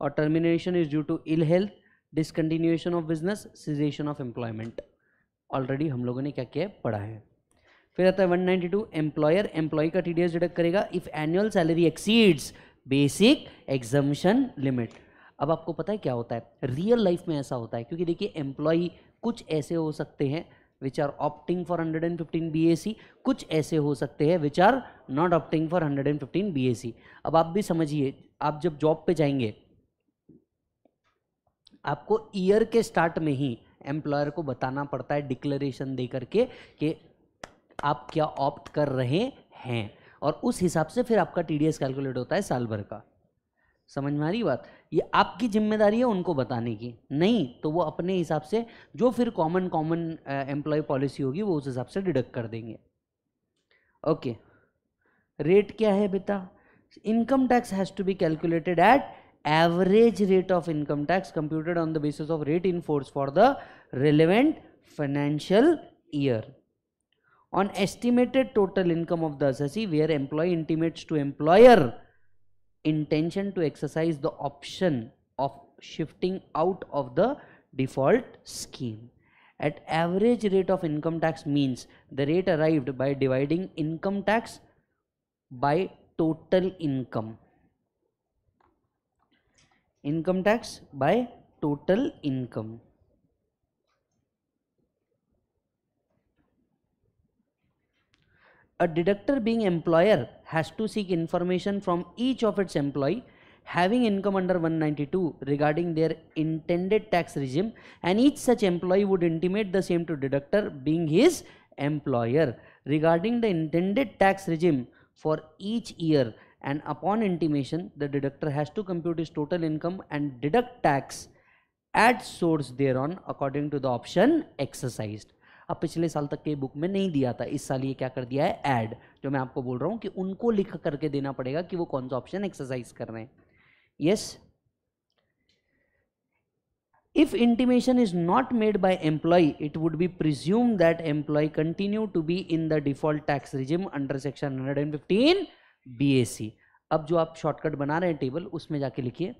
or termination is due to ill health, discontinuation of business, cessation of employment. Already हम लोगों ने क्या किया है पढ़ा है फिर आता है 192 एम्प्लॉयर एम्प्लॉय का टीडीएस डिडक्ट करेगा if annual salary exceeds basic exemption limit अब आपको पता है क्या होता है रियल लाइफ में ऐसा होता है क्योंकि देखिए एम्प्लॉय कुछ ऐसे हो सकते हैं which are opting for 115 C कुछ ऐसे हो सकते हैं which are not opting for 115 C अब आप भी समझिए आप जब जॉब पे जाएंगे आपको ईयर के स्टार्ट में ही एम्प्लॉयर को बताना पड़ता है डिक्लेरेशन दे करके कि आप क्या ऑप्ट कर रहे हैं और उस हिसाब से फिर आपका टी कैलकुलेट होता है साल भर का समझ में आ रही बात ये आपकी जिम्मेदारी है उनको बताने की नहीं तो वो अपने हिसाब से जो फिर कॉमन कॉमन एम्प्लॉय पॉलिसी होगी वो उस हिसाब से डिडक्ट कर देंगे ओके रेट क्या है बेटा income tax has to be calculated at average rate of income tax computed on the basis of rate in force for the relevant financial year on estimated total income of the assessee where employee intimates to employer intention to exercise the option of shifting out of the default scheme. At average rate of income tax means the rate arrived by dividing income tax by total income. Income tax by total income. A deductor being employer has to seek information from each of its employee having income under 192 regarding their intended tax regime and each such employee would intimate the same to deductor being his employer regarding the intended tax regime for each year and upon intimation the deductor has to compute his total income and deduct tax at source thereon according to the option exercised. अब पिछले साल तक के book में नहीं दिया था इस साल ये क्या कर दिया है ऐड जो मैं आपको बोल रहा हूँ कि उनको लिख करके देना पड़ेगा कि वो कौन सा ऑप्शन एक्सरसाइज कर रहे हैं yes if intimation is not made by employee it would be presumed that employee continue to be in the default tax regime under section 115 bac अब जो आप शॉर्टकट बना रहे हैं टेबल उसमें जाके लिखिए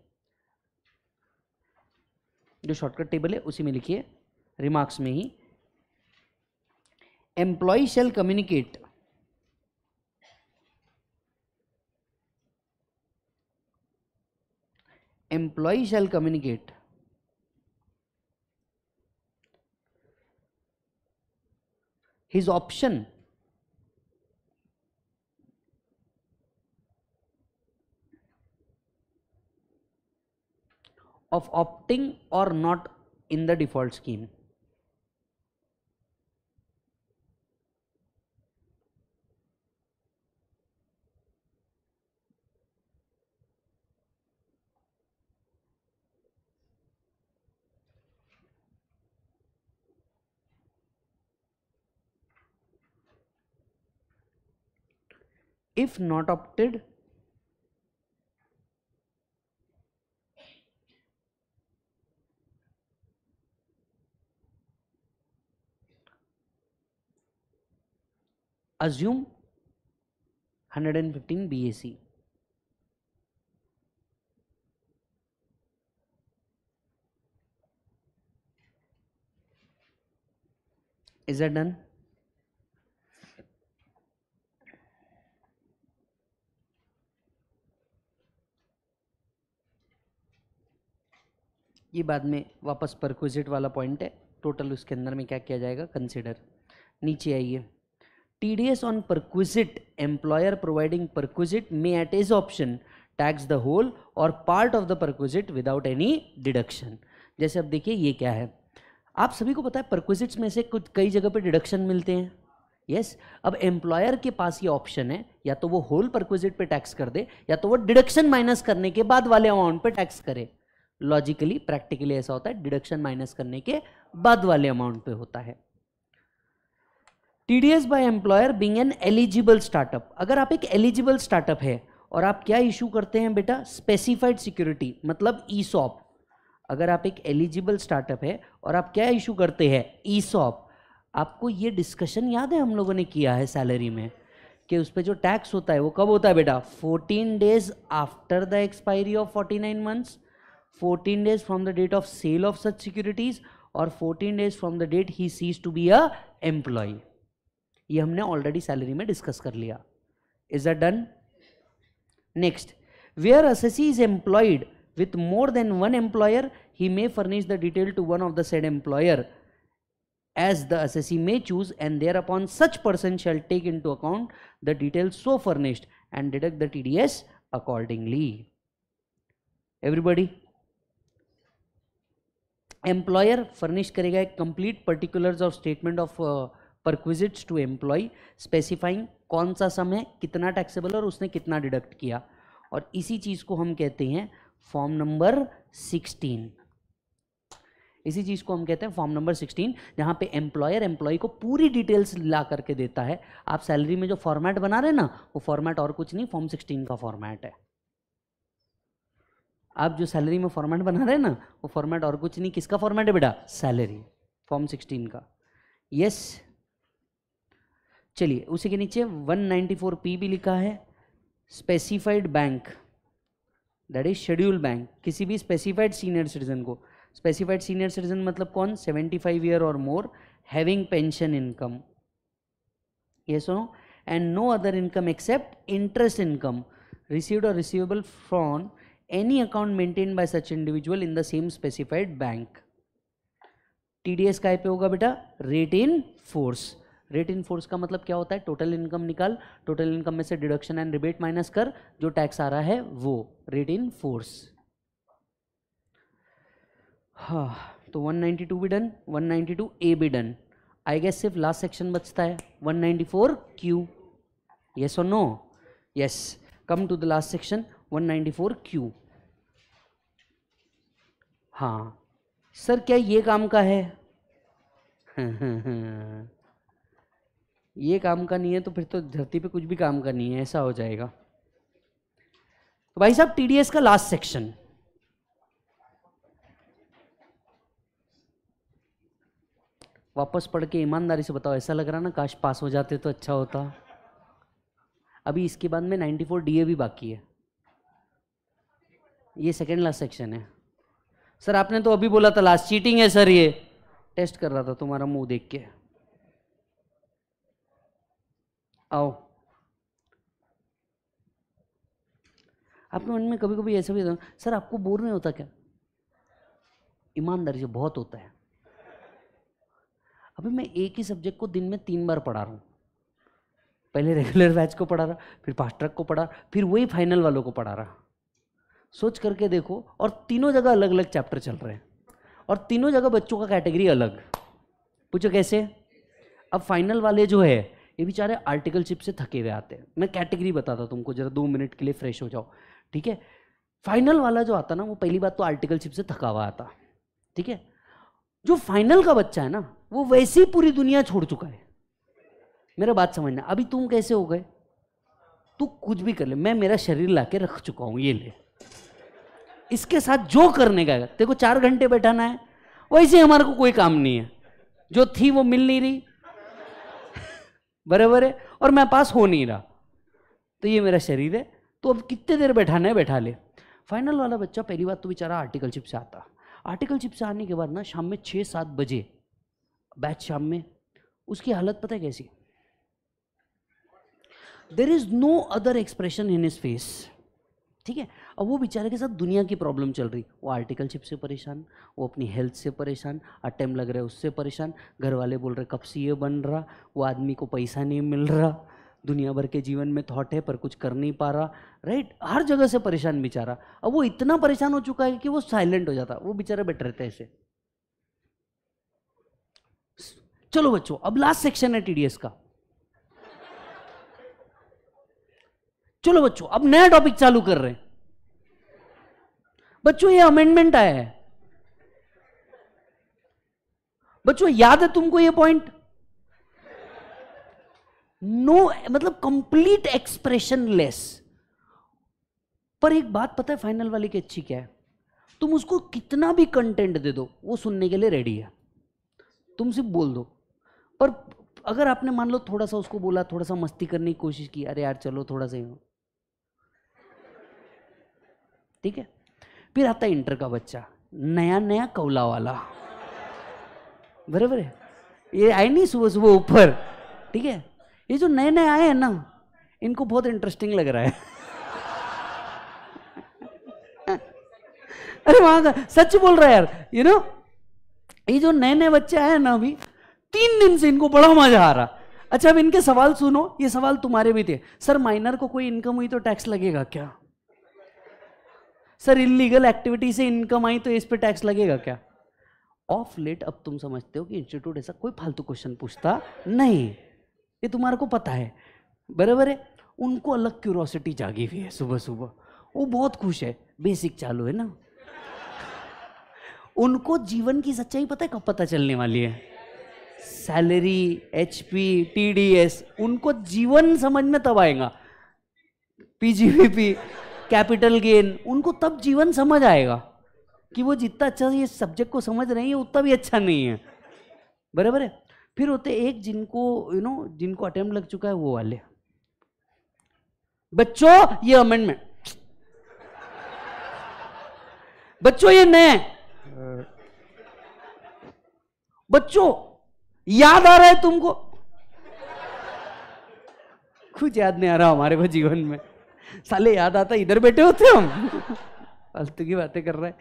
जो शॉर्टकट टेबल है उसी में लिखिए रिमार्क्स में ही employee shall communicate employee shall communicate his option of opting or not in the default scheme if not opted assume 115 BAC is that done ये बाद में वापस परक्विजिट वाला पॉइंट है टोटल उसके अंदर में क्या किया जाएगा कंसिडर नीचे आइए T D S on perquisite employer providing perquisite may at his option tax the whole or part of the perquisite without any deduction जैसे अब देखिए ये क्या है आप सभी को पता है परक्विजिट्स में से कुछ कई जगह पे डिडक्शन मिलते हैं यस yes? अब एम्प्लॉयर के पास ये ऑप्शन है या तो वो होल परक्विजिट पे टैक्स कर दे या तो वो डिडक्शन माइनस करने के बाद वाले अमाउंट पे टैक्स करे लॉजिकली प्रैक्टिकली ऐसा होता है डिडक्शन माइनस करने के बाद वाले अमाउंट पे होता है TDS by employer being an eligible startup अगर आप एक एलिजिबल स्टार्टअप है और आप क्या इशू करते हैं बेटा स्पेसिफाइड सिक्योरिटी मतलब ई e सॉप अगर आप एक एलिजिबल स्टार्टअप है और आप क्या इशू करते हैं ई e सॉप आपको ये डिस्कशन याद है हम लोगों ने किया है सैलरी में कि उस पर जो टैक्स होता है वो कब होता है बेटा 14 days after the expiry of 49 months 14 days from the date of sale of such securities or 14 days from the date he ceased to be a employee. ये हमने ऑलरेडी सैलरी में डिस्कस कर लिया is Next, done next where assessee is employed with more than one employer he may furnish the detail to one of the said employer as the assessee may choose and thereupon such person shall take into account the details so furnished and deduct the tds accordingly everybody employer furnish करेगा एक complete particulars of statement of perquisites to employ specifying कौन सा सम है कितना taxable और उसने कितना deduct किया और इसी चीज़ को हम कहते हैं फॉर्म नंबर सिक्सटीन इसी चीज़ को हम कहते हैं फॉर्म नंबर सिक्सटीन जहाँ पे एम्प्लॉयर एम्प्लॉय को पूरी डिटेल्स ला करके देता है आप सैलरी में जो फॉर्मेट बना रहे हैं ना वो फॉर्मेट और कुछ नहीं फॉर्म सिक्सटीन का फॉर्मेट है आप जो सैलरी में फॉर्मेट बना रहे हैं ना वो फॉर्मेट और कुछ नहीं किसका फॉर्मेट है बेटा सैलरी फॉर्म सिक्सटीन का यस चलिए उसी के नीचे 194 पी भी लिखा है specified bank that is schedule bank किसी भी स्पेसिफाइड सीनियर सिटीजन को स्पेसिफाइड सीनियर सिटीजन मतलब कौन 75 year or more having pension income ये no and no other income except interest income received or receivable from any account maintained by such individual in the same specified bank TDS काय पे होगा बेटा rate in force rate in force का मतलब क्या होता है टोटल इनकम निकाल टोटल इनकम में से डिडक्शन एंड रिबेट माइनस कर जो टैक्स आ रहा है वो रेट इन फोर्स हाँ तो 192 भी डन 192 ए भी डन आई गेस सिर्फ लास्ट सेक्शन बचता है 194 क्यू यस और no yes come to the last section 194 Q हाँ सर क्या ये काम का है ये काम का नहीं है तो फिर तो धरती पे कुछ भी काम का नहीं है ऐसा हो जाएगा तो भाई साहब टीडीएस का लास्ट सेक्शन वापस पढ़ के ईमानदारी से बताओ ऐसा लग रहा ना काश पास हो जाते तो अच्छा होता अभी इसके बाद में 94 डीए भी बाकी है ये सेकेंड लास्ट सेक्शन है सर आपने तो अभी बोला था लास्ट चीटिंग है सर ये टेस्ट कर रहा था तुम्हारा मुंह देख के आओ आपके मन में कभी कभी ऐसा भी होता सर आपको बोर नहीं होता क्या ईमानदारी से बहुत होता है अभी मैं एक ही सब्जेक्ट को दिन में तीन बार पढ़ा रहा हूँ पहले रेगुलर बैच को पढ़ा रहा फिर ट्रक को पढ़ा फिर वही फाइनल वालों को पढ़ा रहा सोच करके देखो और तीनों जगह अलग अलग चैप्टर चल रहे हैं और तीनों जगह बच्चों का कैटेगरी अलग पूछो कैसे अब फाइनल वाले जो है ये बेचारे आर्टिकल चिप से थके हुए आते हैं मैं कैटेगरी बताता तुमको जरा दो मिनट के लिए फ्रेश हो जाओ ठीक है फाइनल वाला जो आता ना वो पहली बात तो आर्टिकल चिप से थका हुआ आता ठीक है जो फाइनल का बच्चा है ना वो वैसे ही पूरी दुनिया छोड़ चुका है मेरा बात समझना अभी तुम कैसे हो गए तू कुछ भी कर ले मैं मेरा शरीर ला के रख चुका हूँ ये ले इसके साथ जो करने का तेरे को चार घंटे बैठाना है वैसे हमारे को कोई काम नहीं है जो थी वो मिल नहीं रही बराबर है और मैं पास हो नहीं रहा तो ये मेरा शरीर है तो अब कितने देर बैठाना है बैठा ले फाइनल वाला बच्चा पहली बार तो बेचारा आर्टिकल चिप से आता आर्टिकल चिप से आने के बाद ना शाम में छः सात बजे बैच शाम में उसकी हालत पता है कैसी there is no other expression in his face ठीक है अब वो बेचारे के साथ दुनिया की प्रॉब्लम चल रही वो आर्टिकल शिप से परेशान वो अपनी हेल्थ से परेशान अटैम्प लग रहा है उससे परेशान घर वाले बोल रहे कब सी ये बन रहा वो आदमी को पैसा नहीं मिल रहा दुनिया भर के जीवन में थॉट है पर कुछ कर नहीं पा रहा राइट हर जगह से परेशान बेचारा अब वो इतना परेशान हो चुका है कि वो साइलेंट हो जाता वो बेचारे बैठ रहते ऐसे चलो बच्चों अब लास्ट सेक्शन है टीडीएस का चलो बच्चों अब नया टॉपिक चालू कर रहे हैं बच्चों ये अमेंडमेंट आया है बच्चों याद है तुमको ये पॉइंट नो no, मतलब कंप्लीट एक्सप्रेशन लेस पर एक बात पता है फाइनल वाले की अच्छी क्या है तुम उसको कितना भी कंटेंट दे दो वो सुनने के लिए रेडी है तुम सिर्फ बोल दो पर अगर आपने मान लो थोड़ा सा उसको बोला थोड़ा सा मस्ती करने की कोशिश की अरे यार चलो थोड़ा सा ठीक है फिर आता है इंटर का बच्चा नया नया कौला वाला बराबर है ये आए नहीं सुबह सुबह ऊपर ठीक है ये जो नए नए आए हैं ना इनको बहुत इंटरेस्टिंग लग रहा है अरे वहां का सच बोल रहा है यार यू नो ये जो नए नए बच्चे आए हैं ना अभी तीन दिन से इनको बड़ा मजा आ रहा अच्छा अब इनके सवाल सुनो ये सवाल तुम्हारे भी थे सर माइनर को कोई इनकम हुई तो टैक्स लगेगा क्या सर इलीगल एक्टिविटी से इनकम आई तो इस पर टैक्स लगेगा क्या ऑफ लेट अब तुम समझते हो कि इंस्टीट्यूट ऐसा कोई फालतू क्वेश्चन पूछता नहीं ये तुम्हारे को पता है बराबर है उनको अलग क्यूरोसिटी जागी हुई है सुबह सुबह वो बहुत खुश है बेसिक चालू है ना उनको जीवन की सच्चाई पता है कब पता चलने वाली है salary H P T D S उनको जीवन समझ में तब आएगा P G P capital gain उनको तब जीवन समझ आएगा कि वो जितना अच्छा ये सब्जेक्ट को समझ रहे हैं उतना भी अच्छा नहीं है बराबर है फिर होते एक जिनको यू नो जिनको अटेम्प्ट लग चुका है वो वाले बच्चों ये अमेंडमेंट बच्चों ये नए बच्चों याद आ रहा है तुमको कुछ याद नहीं आ रहा हमारे को जीवन में साले याद आता इधर बैठे होते हम फालतू की बातें कर रहे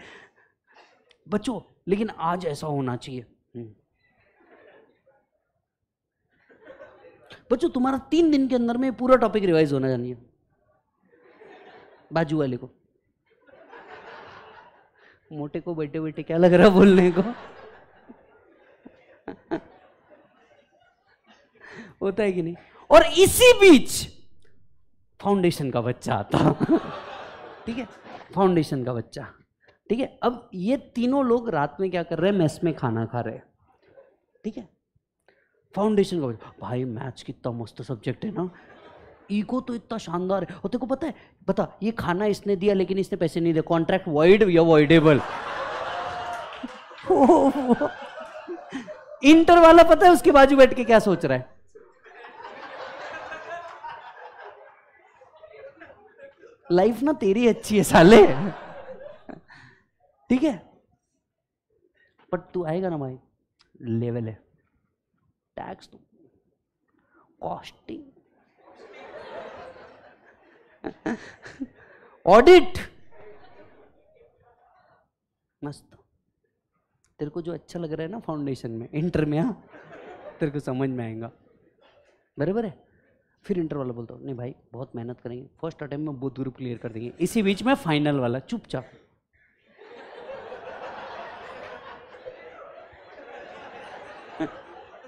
बच्चों लेकिन आज ऐसा होना चाहिए बच्चों तुम्हारा तीन दिन के अंदर में पूरा टॉपिक रिवाइज होना चाहिए बाजू वाले को मोटे को बैठे बैठे क्या लग रहा है बोलने को होता है कि नहीं और इसी बीच फाउंडेशन का बच्चा आता ठीक है फाउंडेशन का बच्चा ठीक है अब ये तीनों लोग रात में क्या कर रहे हैं मैस में खाना खा रहे ठीक है फाउंडेशन का भाई मैथ्स कितना मस्त सब्जेक्ट है ना ईगो तो इतना शानदार है और तेको पता है बता ये खाना इसने दिया लेकिन इसने पैसे नहीं दिए कॉन्ट्रैक्ट वाइड अवॉइडेबल इंटर वाला पता है उसके बाजू बैठ के क्या सोच रहा है लाइफ ना तेरी अच्छी है साले ठीक है पर तू आएगा ना भाई लेवल है टैक्स तू कॉस्टिंग ऑडिट मस्त तेरे को जो अच्छा लग रहा है ना फाउंडेशन में इंटर में हाँ तेरे को समझ में आएगा बराबर है फिर इंटरवल बोलता हूँ नहीं भाई बहुत मेहनत करेंगे फर्स्ट अटैम्प में बुद्ध ग्रुप क्लियर कर देंगे इसी बीच में फाइनल वाला चुपचाप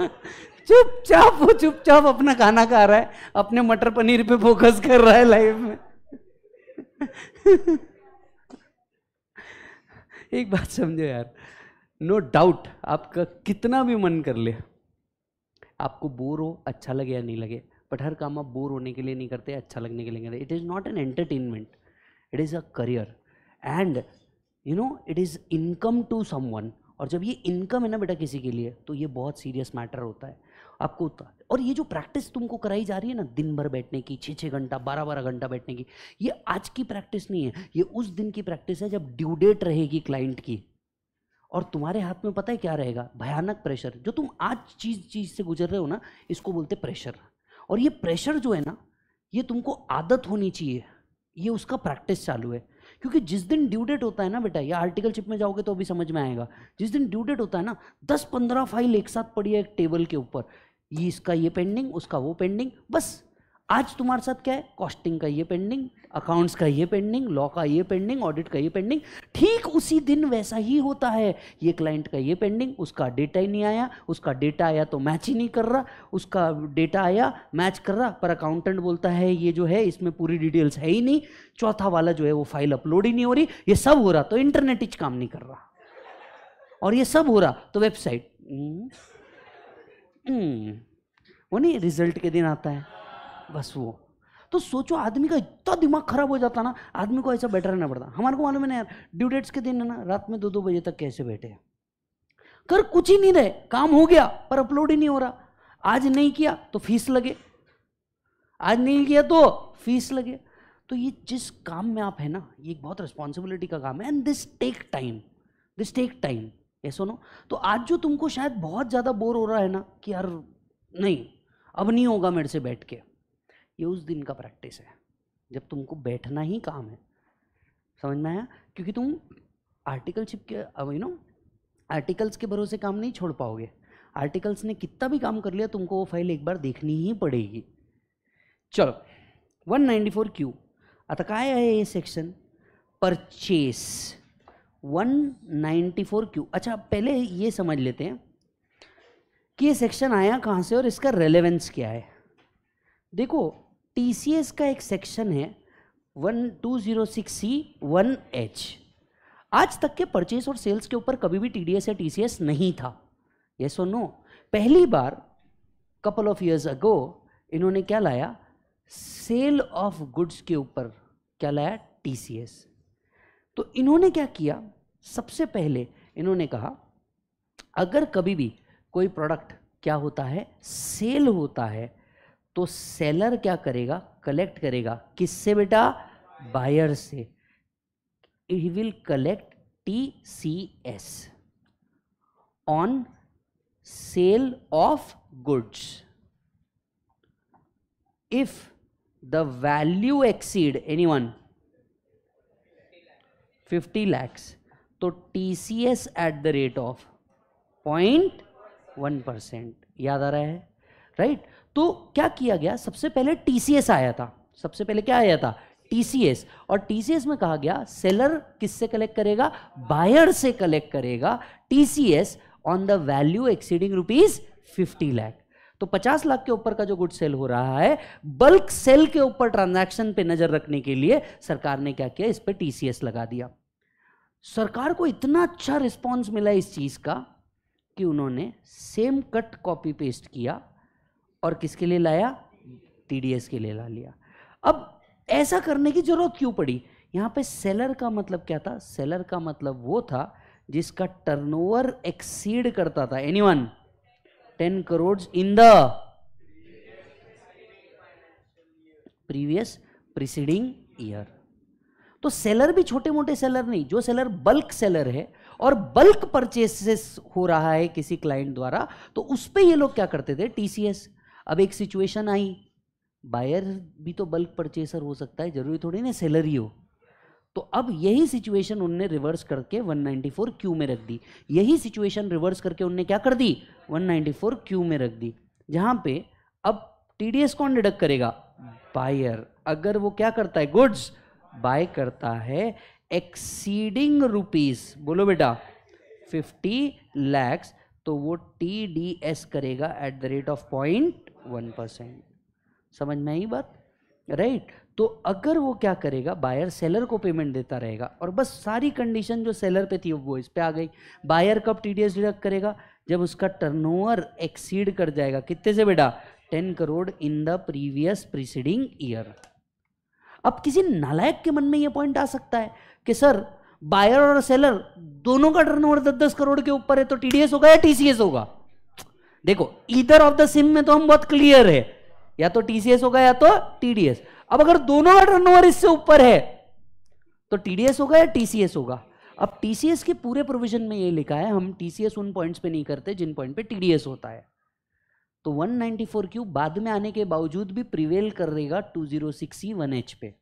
चुपचाप वो चुपचाप अपना खाना खा रहा है अपने मटर पनीर पे फोकस कर रहा है लाइफ में एक बात समझो यार नो no डाउट आपका कितना भी मन कर ले आपको बोर हो अच्छा लगे या नहीं लगे बट हर काम आप बोर होने के लिए नहीं करते अच्छा लगने के लिए करते it is not an entertainment it is a career and you know it is income to someone और जब ये इनकम है ना बेटा किसी के लिए तो ये बहुत सीरियस मैटर होता है आपको तो, और ये जो प्रैक्टिस तुमको कराई जा रही है ना दिन भर बैठने की छः छः घंटा बारह बारह घंटा बैठने की ये आज की प्रैक्टिस नहीं है ये उस दिन की प्रैक्टिस है जब ड्यू डेट रहेगी क्लाइंट की और तुम्हारे हाथ में पता है क्या रहेगा भयानक प्रेशर जो तुम आज चीज़ चीज़ से गुजर रहे हो ना इसको बोलते प्रेशर और ये प्रेशर जो है ना ये तुमको आदत होनी चाहिए ये उसका प्रैक्टिस चालू है क्योंकि जिस दिन ड्यू डेट होता है ना बेटा आर्टिकल चिप में जाओगे तो अभी समझ में आएगा जिस दिन ड्यू डेट होता है ना दस पंद्रह फाइल एक साथ पड़ी है एक टेबल के ऊपर ये इसका ये पेंडिंग उसका वो पेंडिंग बस आज तुम्हारे साथ क्या है कॉस्टिंग का ये पेंडिंग अकाउंट्स का ये पेंडिंग लॉ का ये पेंडिंग ऑडिट का ये पेंडिंग ठीक उसी दिन वैसा ही होता है ये क्लाइंट का ये पेंडिंग उसका डेटा ही नहीं आया उसका डेटा आया तो मैच ही नहीं कर रहा उसका डेटा आया मैच कर रहा पर अकाउंटेंट बोलता है ये जो है इसमें पूरी डिटेल्स है ही नहीं चौथा वाला जो है वो फाइल अपलोड ही नहीं हो रही ये सब हो रहा तो इंटरनेट इच काम नहीं कर रहा और ये सब हो रहा तो वेबसाइट हम्म, हम्म, वो नहीं रिजल्ट के दिन आता है बस वो तो सोचो आदमी का इतना दिमाग खराब हो जाता ना आदमी को ऐसा बैठा रहना पड़ता हमारे को मालूम है ना यार ड्यू डेट्स के दिन है ना रात में दो दो बजे तक कैसे बैठे कर कुछ ही नहीं रहे काम हो गया पर अपलोड ही नहीं हो रहा आज नहीं किया तो फीस लगे आज नहीं किया तो फीस लगे तो ये जिस काम में आप है ना ये बहुत रिस्पॉन्सिबिलिटी का काम है and this take time this take time ये सुनो तो आज जो तुमको शायद बहुत ज़्यादा बोर हो रहा है ना कि यार नहीं अब नहीं होगा मेरे से बैठ के ये उस दिन का प्रैक्टिस है जब तुमको बैठना ही काम है समझ में आया क्योंकि तुम आर्टिकल शिप के अब यू नो आर्टिकल्स के भरोसे काम नहीं छोड़ पाओगे आर्टिकल्स ने कितना भी काम कर लिया तुमको वो फाइल एक बार देखनी ही पड़ेगी चलो 194 नाइन्टी फोर क्यू का है ये सेक्शन परचेस 194 क्यू अच्छा पहले ये समझ लेते हैं कि ये सेक्शन आया कहाँ से और इसका रेलेवेंस क्या है देखो टी का एक सेक्शन है one two zero six C one H आज तक के परचेज और सेल्स के ऊपर कभी भी टी डी एस या टी सी एस नहीं था ये सो नो पहली बार कपल ऑफ ईयर्स अगो इन्होंने क्या लाया सेल ऑफ गुड्स के ऊपर क्या लाया टी सी एस तो इन्होंने क्या किया सबसे पहले इन्होंने कहा अगर कभी भी कोई प्रोडक्ट क्या होता है सेल होता है तो सेलर क्या करेगा कलेक्ट करेगा किससे बेटा बायर से he will collect T C S on sale of goods if the value exceed any one fifty lakhs तो T C S at the rate of point one percent याद आ रहा है राइट right? तो क्या किया गया सबसे पहले टीसीएस आया था सबसे पहले क्या आया था टीसीएस और टीसीएस में कहा गया सेलर किससे कलेक्ट करेगा बायर से कलेक्ट करेगा TCS on the value exceeding rupees fifty lakh तो 50 लाख के ऊपर का जो गुड सेल हो रहा है बल्क सेल के ऊपर ट्रांजैक्शन पे नजर रखने के लिए सरकार ने क्या किया इस पर टीसीएस लगा दिया सरकार को इतना अच्छा रिस्पॉन्स मिला इस चीज का कि उन्होंने सेम कट कॉपी पेस्ट किया और किसके लिए लाया टीडीएस के लिए ला लिया अब ऐसा करने की जरूरत क्यों पड़ी यहां पे सेलर का मतलब क्या था सेलर का मतलब वो था जिसका टर्नओवर एक्सीड करता था anyone ten crore in the previous preceding year तो सेलर भी छोटे मोटे सेलर नहीं जो सेलर बल्क सेलर है और बल्क परचेसेस हो रहा है किसी क्लाइंट द्वारा तो उस पर ये लोग क्या करते थे टीसीएस अब एक सिचुएशन आई बायर भी तो बल्क परचेसर हो सकता है जरूरी थोड़ी ना सैलरी हो तो अब यही सिचुएशन उनने रिवर्स करके 194 क्यू में रख दी यही सिचुएशन रिवर्स करके उनने क्या कर दी 194 क्यू में रख दी जहां पे अब टीडीएस कौन डिडक्ट करेगा बायर अगर वो क्या करता है गुड्स बाय करता है एक्सीडिंग रुपीज बोलो बेटा 50 लैक्स तो वो टी डी एस करेगा at the rate of point one percent समझ में आई बात राइट right? तो अगर वो क्या करेगा बायर सेलर को पेमेंट देता रहेगा और बस सारी कंडीशन जो सेलर पे थी वो इस पे आ गई बायर कब टी एस डिडक्ट करेगा जब उसका टर्नओवर एक्सीड कर जाएगा कितने से बेटा ten crore in the previous preceding year अब किसी नालायक के मन में ये पॉइंट आ सकता है कि सर बायर और सेलर दोनों का टर्नओवर दस दस करोड़ के ऊपर है तो टीडीएस होगा या टीसीएस होगा देखो इधर ऑफ द सिम में तो हम बहुत क्लियर है या तो टीसीएस होगा या तो टीडीएस अब अगर दोनों का टर्नओवर इससे ऊपर है तो टीडीएस होगा या टीसीएस होगा अब टीसीएस के पूरे प्रोविजन में ये लिखा है हम टीसीएस उन पॉइंट्स पे नहीं करते जिन पॉइंट पे टीडीएस होता है तो 194 क्यू बाद में आने के बावजूद भी प्रिवेल करेगा 206 वन एच पे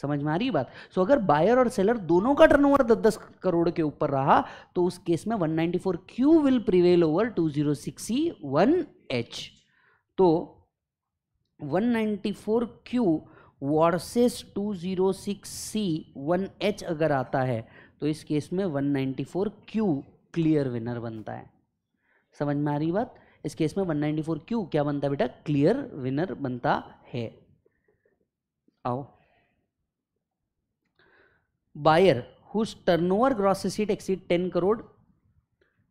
समझ में आ रही बात सो so, अगर बायर और सेलर दोनों का टर्नओवर दस दस करोड़ के ऊपर रहा तो उस केस में 194 Q will prevail over 206 C one H तो 194 Q versus 206 C one H अगर आता है तो इस केस में 194 क्यू क्लियर विनर बनता है समझ में आ रही बात इस केस में 194 क्यू क्या बनता है बेटा क्लियर विनर बनता है आओ buyer whose buyer whose turnover exceed ten crore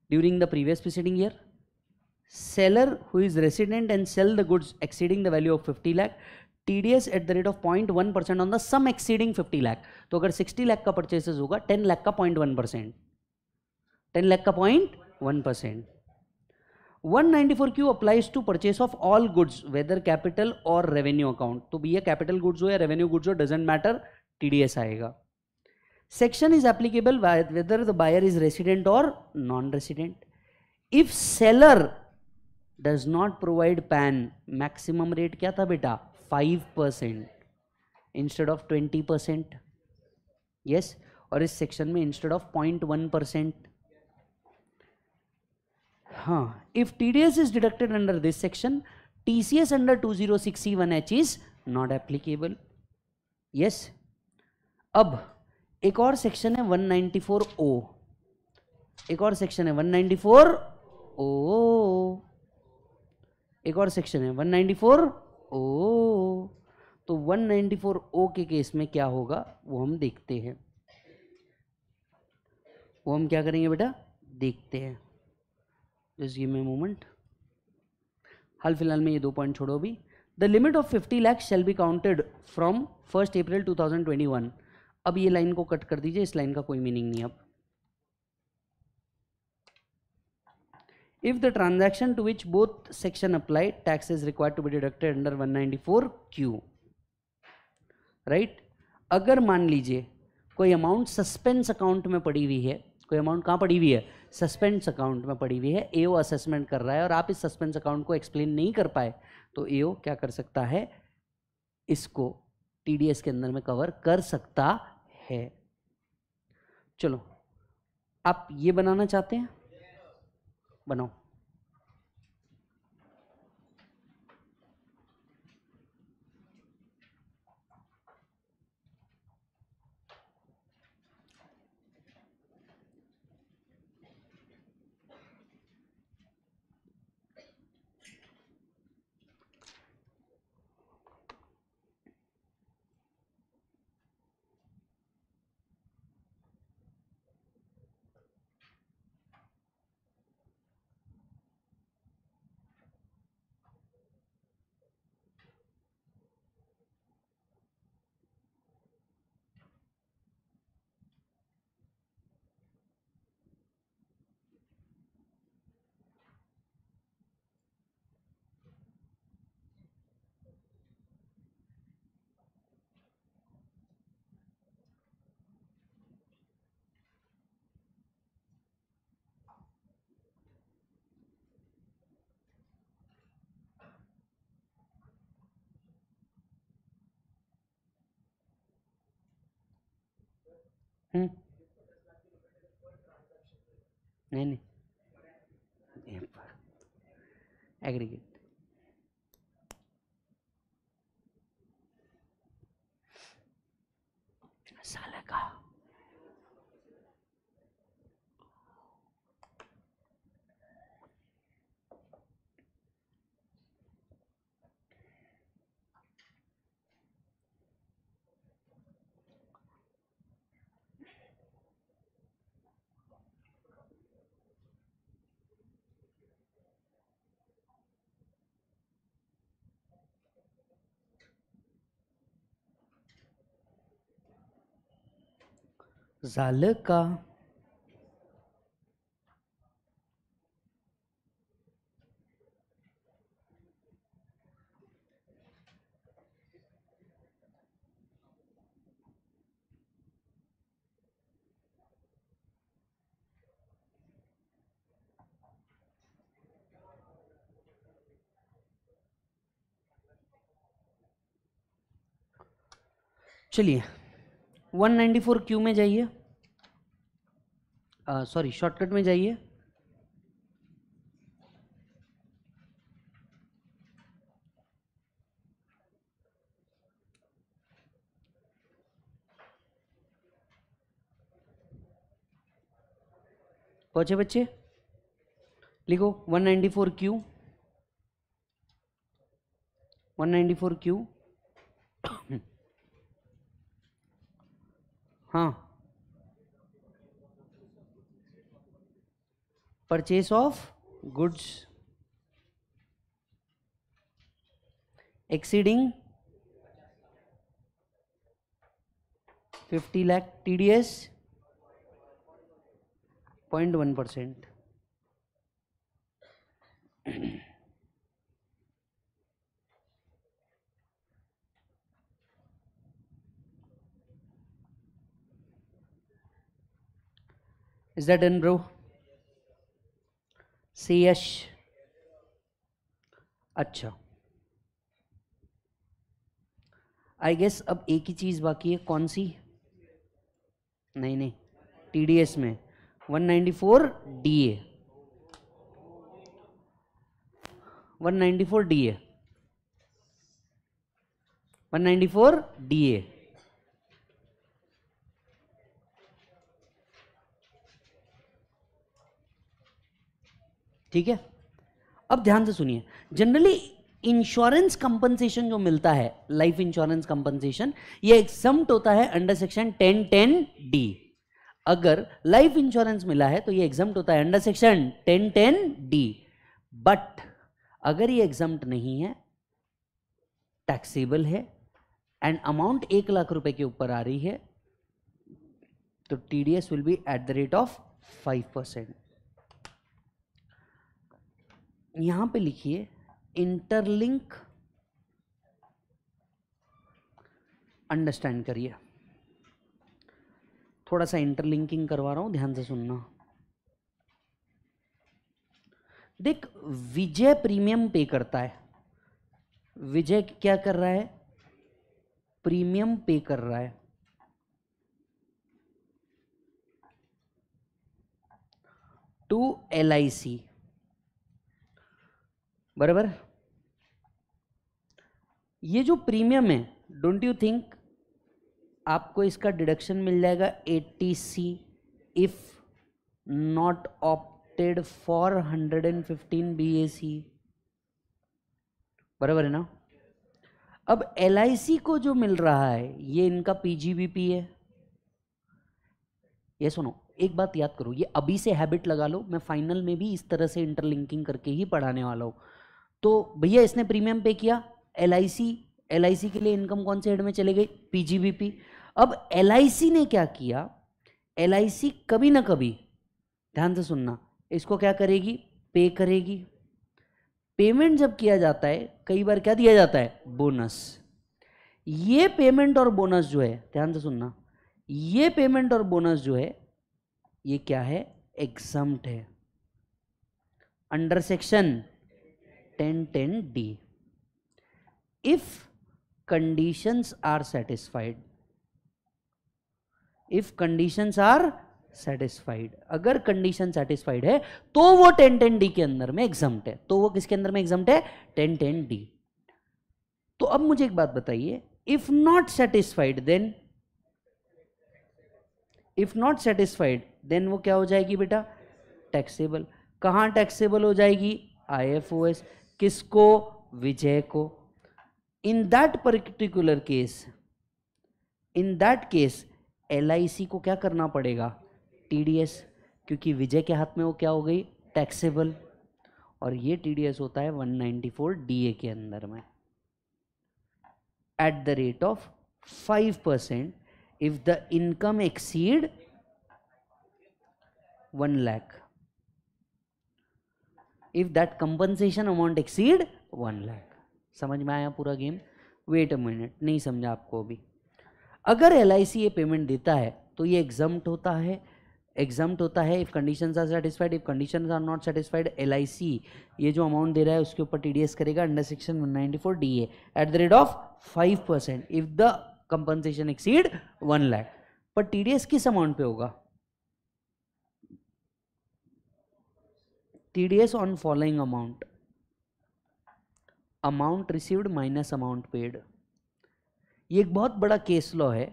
during the previous preceding year seller year is who and sell the sell exceeding the value of fifty lakh T D S at the rate of point one percent on the sum exceeding fifty lakh तो अगर sixty lakh का purchases होगा ten lakh का point one percent ten lakh का point one percent one ninety four Q applies to purchase of all goods whether capital or revenue account तो भैया capital goods हो या रेवेन्यू गुड्स हो doesn't matter T D S आएगा Section is applicable whether the buyer is resident or non-resident. If seller does not provide PAN, maximum rate क्या था बेटा 5% instead of 20%. Yes, और इस section में instead of 0.1%. हाँ, if TDS is deducted under this section, TCS under 206C1H is not applicable. Yes, अब एक और सेक्शन है 194 ओ एक और सेक्शन है 194 ओ एक और सेक्शन है 194 ओ तो 194 ओ के केस में क्या होगा वो हम देखते हैं वो हम क्या करेंगे बेटा देखते हैं जस्ट गिव मे मोमेंट हाल फिलहाल में ये दो पॉइंट छोड़ो अभी the limit of 50 lakhs shall be counted from first April 2021 अब ये लाइन को कट कर दीजिए इस लाइन का कोई मीनिंग नहीं अब if the transaction to which both section apply tax is required to be deducted under 194 Q right अगर मान लीजिए कोई अमाउंट सस्पेंस अकाउंट में पड़ी हुई है कोई अमाउंट कहाँ पड़ी हुई है सस्पेंस अकाउंट में पड़ी हुई है एओ असेसमेंट कर रहा है और आप इस सस्पेंस अकाउंट को एक्सप्लेन नहीं कर पाए तो एओ क्या कर सकता है इसको टीडीएस के अंदर में कवर कर सकता है चलो आप ये बनाना चाहते हैं बनाओ हम्म। नहीं नहीं एग्रीगेट झालं का चलिए 194 क्यू में जाइए सॉरी शॉर्टकट में जाइए पहुंचे बच्चे लिखो 194 क्यू 194 क्यू हाँ purchase of goods exceeding fifty lakh T D S point one percent Is that in bro? CH. अच्छा आई गेस अब एक ही चीज़ बाकी है कौन सी नहीं नहीं एस में 194 वन 194 फोर 194 ए ठीक है अब ध्यान से सुनिए जनरली इंश्योरेंस कंपनसेशन जो मिलता है लाइफ इंश्योरेंस कंपनसेशन ये एग्जम्प्ट होता है under section ten ten D अगर लाइफ इंश्योरेंस मिला है तो ये एग्जम्प्ट होता है under section ten ten D but अगर ये एग्जाम नहीं है टैक्सेबल है एंड अमाउंट एक लाख रुपए के ऊपर आ रही है तो T D S will be at the rate of five percent यहां पे लिखिए इंटरलिंक अंडरस्टैंड करिए थोड़ा सा इंटरलिंकिंग करवा रहा हूं ध्यान से सुनना देख विजय प्रीमियम पे करता है विजय क्या कर रहा है प्रीमियम पे कर रहा है टू एल आई सी बराबर ये जो प्रीमियम है डोंट यू थिंक आपको इसका डिडक्शन मिल जाएगा eighty C if not opted for hundred and fifteen B A C बराबर है ना अब एल को जो मिल रहा है ये इनका पीजीबीपी है ये सुनो एक बात याद करो ये अभी से हैबिट लगा लो मैं फाइनल में भी इस तरह से इंटरलिंकिंग करके ही पढ़ाने वाला हूँ तो भैया इसने प्रीमियम पे किया एल आई एल के लिए इनकम कौन से हेड में चले गई पीजीबीपी अब एल आई सी ने क्या किया एल आई सी कभी ना कभी ध्यान से सुनना इसको क्या करेगी पे करेगी पेमेंट जब किया जाता है कई बार क्या दिया जाता है बोनस ये पेमेंट और बोनस जो है ध्यान से सुनना ये पेमेंट और बोनस जो है ये क्या है एग्जाम है under section ten ten D if conditions are satisfied if conditions are satisfied अगर कंडीशन सेटिस्फाइड है तो वो टेन टेन डी के अंदर में एग्जाम्ट है तो वो किसके अंदर में एग्जाम्ट है टेन टेन डी तो अब मुझे एक बात बताइए if not satisfied then if not satisfied then वो क्या हो जाएगी बेटा टैक्सेबल कहां टैक्सेबल हो जाएगी आई एफ ओ एस किसको विजय को in that particular case in that case एल को क्या करना पड़ेगा टी क्योंकि विजय के हाथ में वो क्या हो गई टैक्सेबल और ये टीडीएस होता है 194 डीए के अंदर में at the rate of 5 percent if the income exceed 1 lakh if that compensation amount exceed one lakh समझ में आया पूरा गेम वेट अ मिनट नहीं समझा आपको अभी अगर एल ये पेमेंट देता है तो ये एग्जाम्ट होता है एग्जाम्ट होता है if condition are satisfied if condition are not satisfied एल ये जो अमाउंट दे रहा है उसके ऊपर टी करेगा under section one ninety four D A at the rate of five percent if the compensation exceed one lakh पर टी किस अमाउंट पे होगा TDS on following amount amount received minus amount paid ये एक बहुत बड़ा केस लॉ है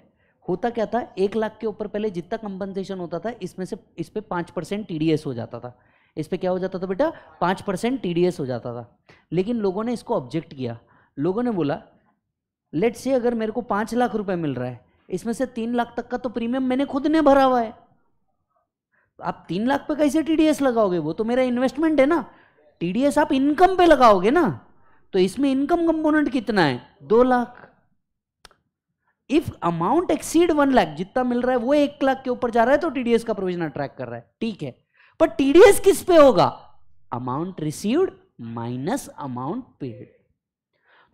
होता क्या था एक लाख के ऊपर पहले जितना कंपनसेशन होता था इसमें से इस पर पाँच परसेंट टी हो जाता था इस पर क्या हो जाता था बेटा पाँच परसेंट टी हो जाता था लेकिन लोगों ने इसको ऑब्जेक्ट किया लोगों ने बोला लेट से अगर मेरे को पाँच लाख रुपए मिल रहा है इसमें से तीन लाख तक का तो प्रीमियम मैंने खुद ने भरा हुआ है आप तीन लाख पे कैसे टीडीएस लगाओगे वो तो मेरा इन्वेस्टमेंट है ना टीडीएस आप इनकम पे लगाओगे ना तो इसमें इनकम कंपोनेंट कितना है दो lakh if amount exceed one lakh जितना मिल रहा है वो एक लाख के ऊपर जा रहा है तो टीडीएस का प्रोविजन अट्रैक्ट कर रहा है ठीक है पर टीडीएस किस पे होगा amount received minus amount paid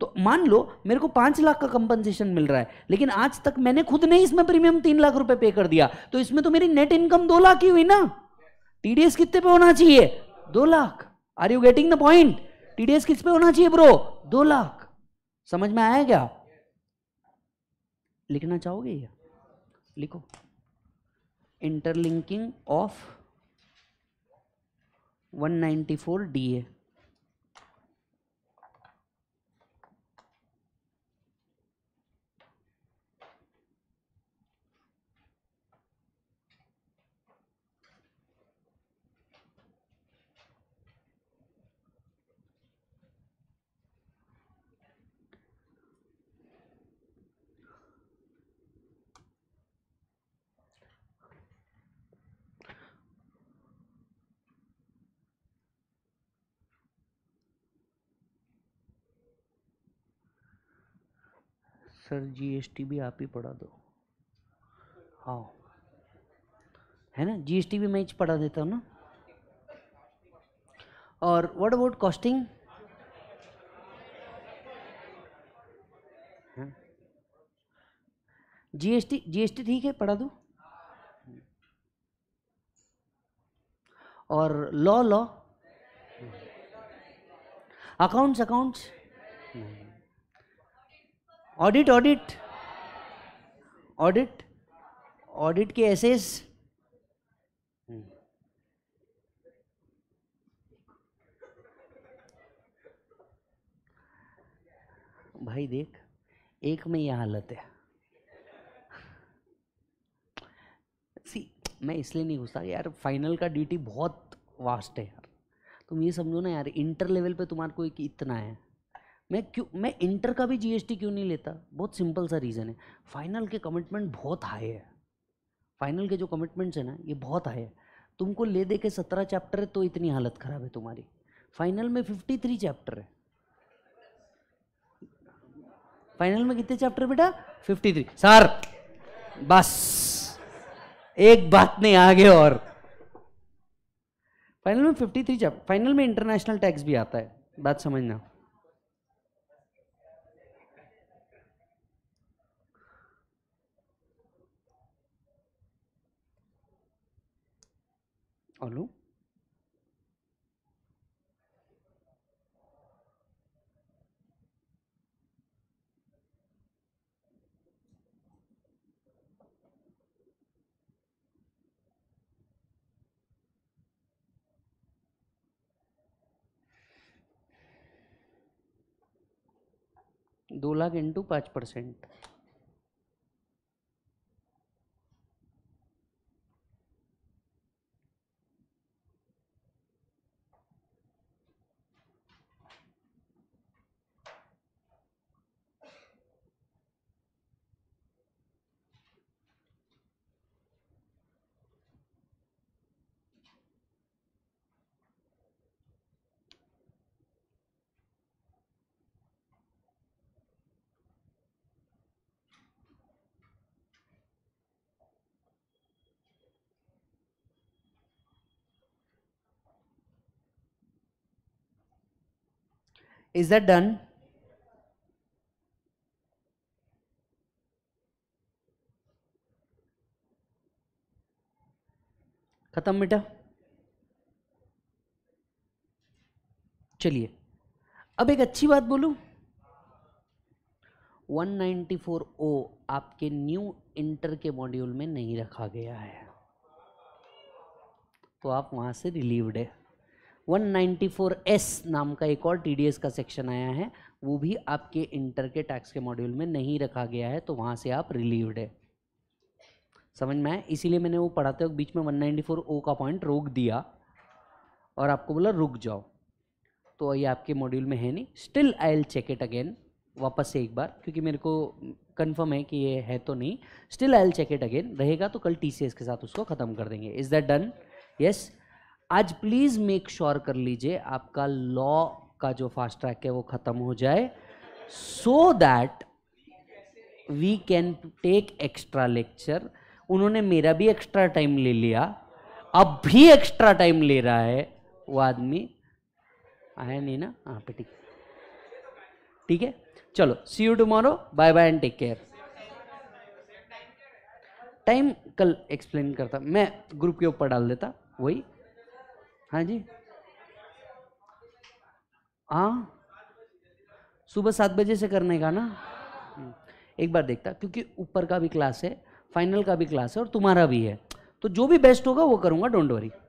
तो मान लो मेरे को पांच लाख का कंपनसेशन मिल रहा है लेकिन आज तक मैंने खुद नहीं इसमें प्रीमियम तीन लाख रुपए पे कर दिया तो इसमें तो मेरी नेट इनकम दो लाख ही हुई ना टीडीएस कितने पे होना चाहिए दो lakh are you getting the point TDS किस पे होना चाहिए ब्रो दो लाख समझ में आया क्या लिखना चाहोगे ये लिखो interlinking of 194 DA sir GST भी आप ही पढ़ा दो हाँ है ना जीएसटी भी मैं ही पढ़ा देता हूँ ना और what about costing GST GST ठीक है पढ़ा दो और law law accounts accounts audit audit audit audit के एसेस भाई देख एक में यह हालत है सी मैं इसलिए नहीं घुसता यार फाइनल का ड्यूटी बहुत वास्ट है यार तुम ये समझो ना यार इंटर लेवल पे को एक इतना है मैं क्यों मैं इंटर का भी जीएसटी क्यों नहीं लेता बहुत सिंपल सा रीज़न है फाइनल के कमिटमेंट बहुत हाई है फाइनल के जो कमिटमेंट्स हैं ना ये बहुत हाई है तुमको ले दे के सत्रह चैप्टर है तो इतनी हालत ख़राब है तुम्हारी फाइनल में फिफ्टी थ्री चैप्टर है फाइनल में कितने चैप्टर बेटा फिफ्टी थ्री सर बस एक बात नहीं आगे और फाइनल में फिफ्टी थ्री चैप्टर फाइनल में इंटरनेशनल टैक्स भी आता है बात समझना आलू दो लाख इंटू पाँच परसेंट Is that done? खत्म बेटा चलिए अब एक अच्छी बात बोलूं 194 ओ आपके न्यू इंटर के मॉड्यूल में नहीं रखा गया है तो आप वहां से रिलीव्ड है 194S नाम का एक और TDS का सेक्शन आया है वो भी आपके इंटर के टैक्स के मॉड्यूल में नहीं रखा गया है तो वहाँ से आप रिलीव्ड है समझ में आए इसीलिए मैंने वो पढ़ाते वक्त बीच में 194O का पॉइंट रोक दिया और आपको बोला रुक जाओ तो ये आपके मॉड्यूल में है नहीं still I'll check it again वापस से एक बार क्योंकि मेरे को कन्फर्म है कि ये है तो नहीं still I'll check it again रहेगा तो कल टी के साथ उसको ख़त्म कर देंगे इज़ दैट डन यस आज प्लीज़ मेक श्योर कर लीजिए आपका लॉ का जो फास्ट ट्रैक है वो ख़त्म हो जाए so that we can take extra lecture उन्होंने मेरा भी एक्स्ट्रा टाइम ले लिया अब भी एक्स्ट्रा टाइम ले रहा है वो आदमी आया नहीं ना हाँ पे ठीक ठीक है चलो see you tomorrow bye bye and take care time कल एक्सप्लेन करता मैं ग्रुप के ऊपर डाल देता वही हाँ जी हाँ सुबह सात बजे से करने का ना हम्म। एक बार देखता क्योंकि ऊपर का भी क्लास है फाइनल का भी क्लास है और तुम्हारा भी है तो जो भी बेस्ट होगा वो करूँगा डोंट वरी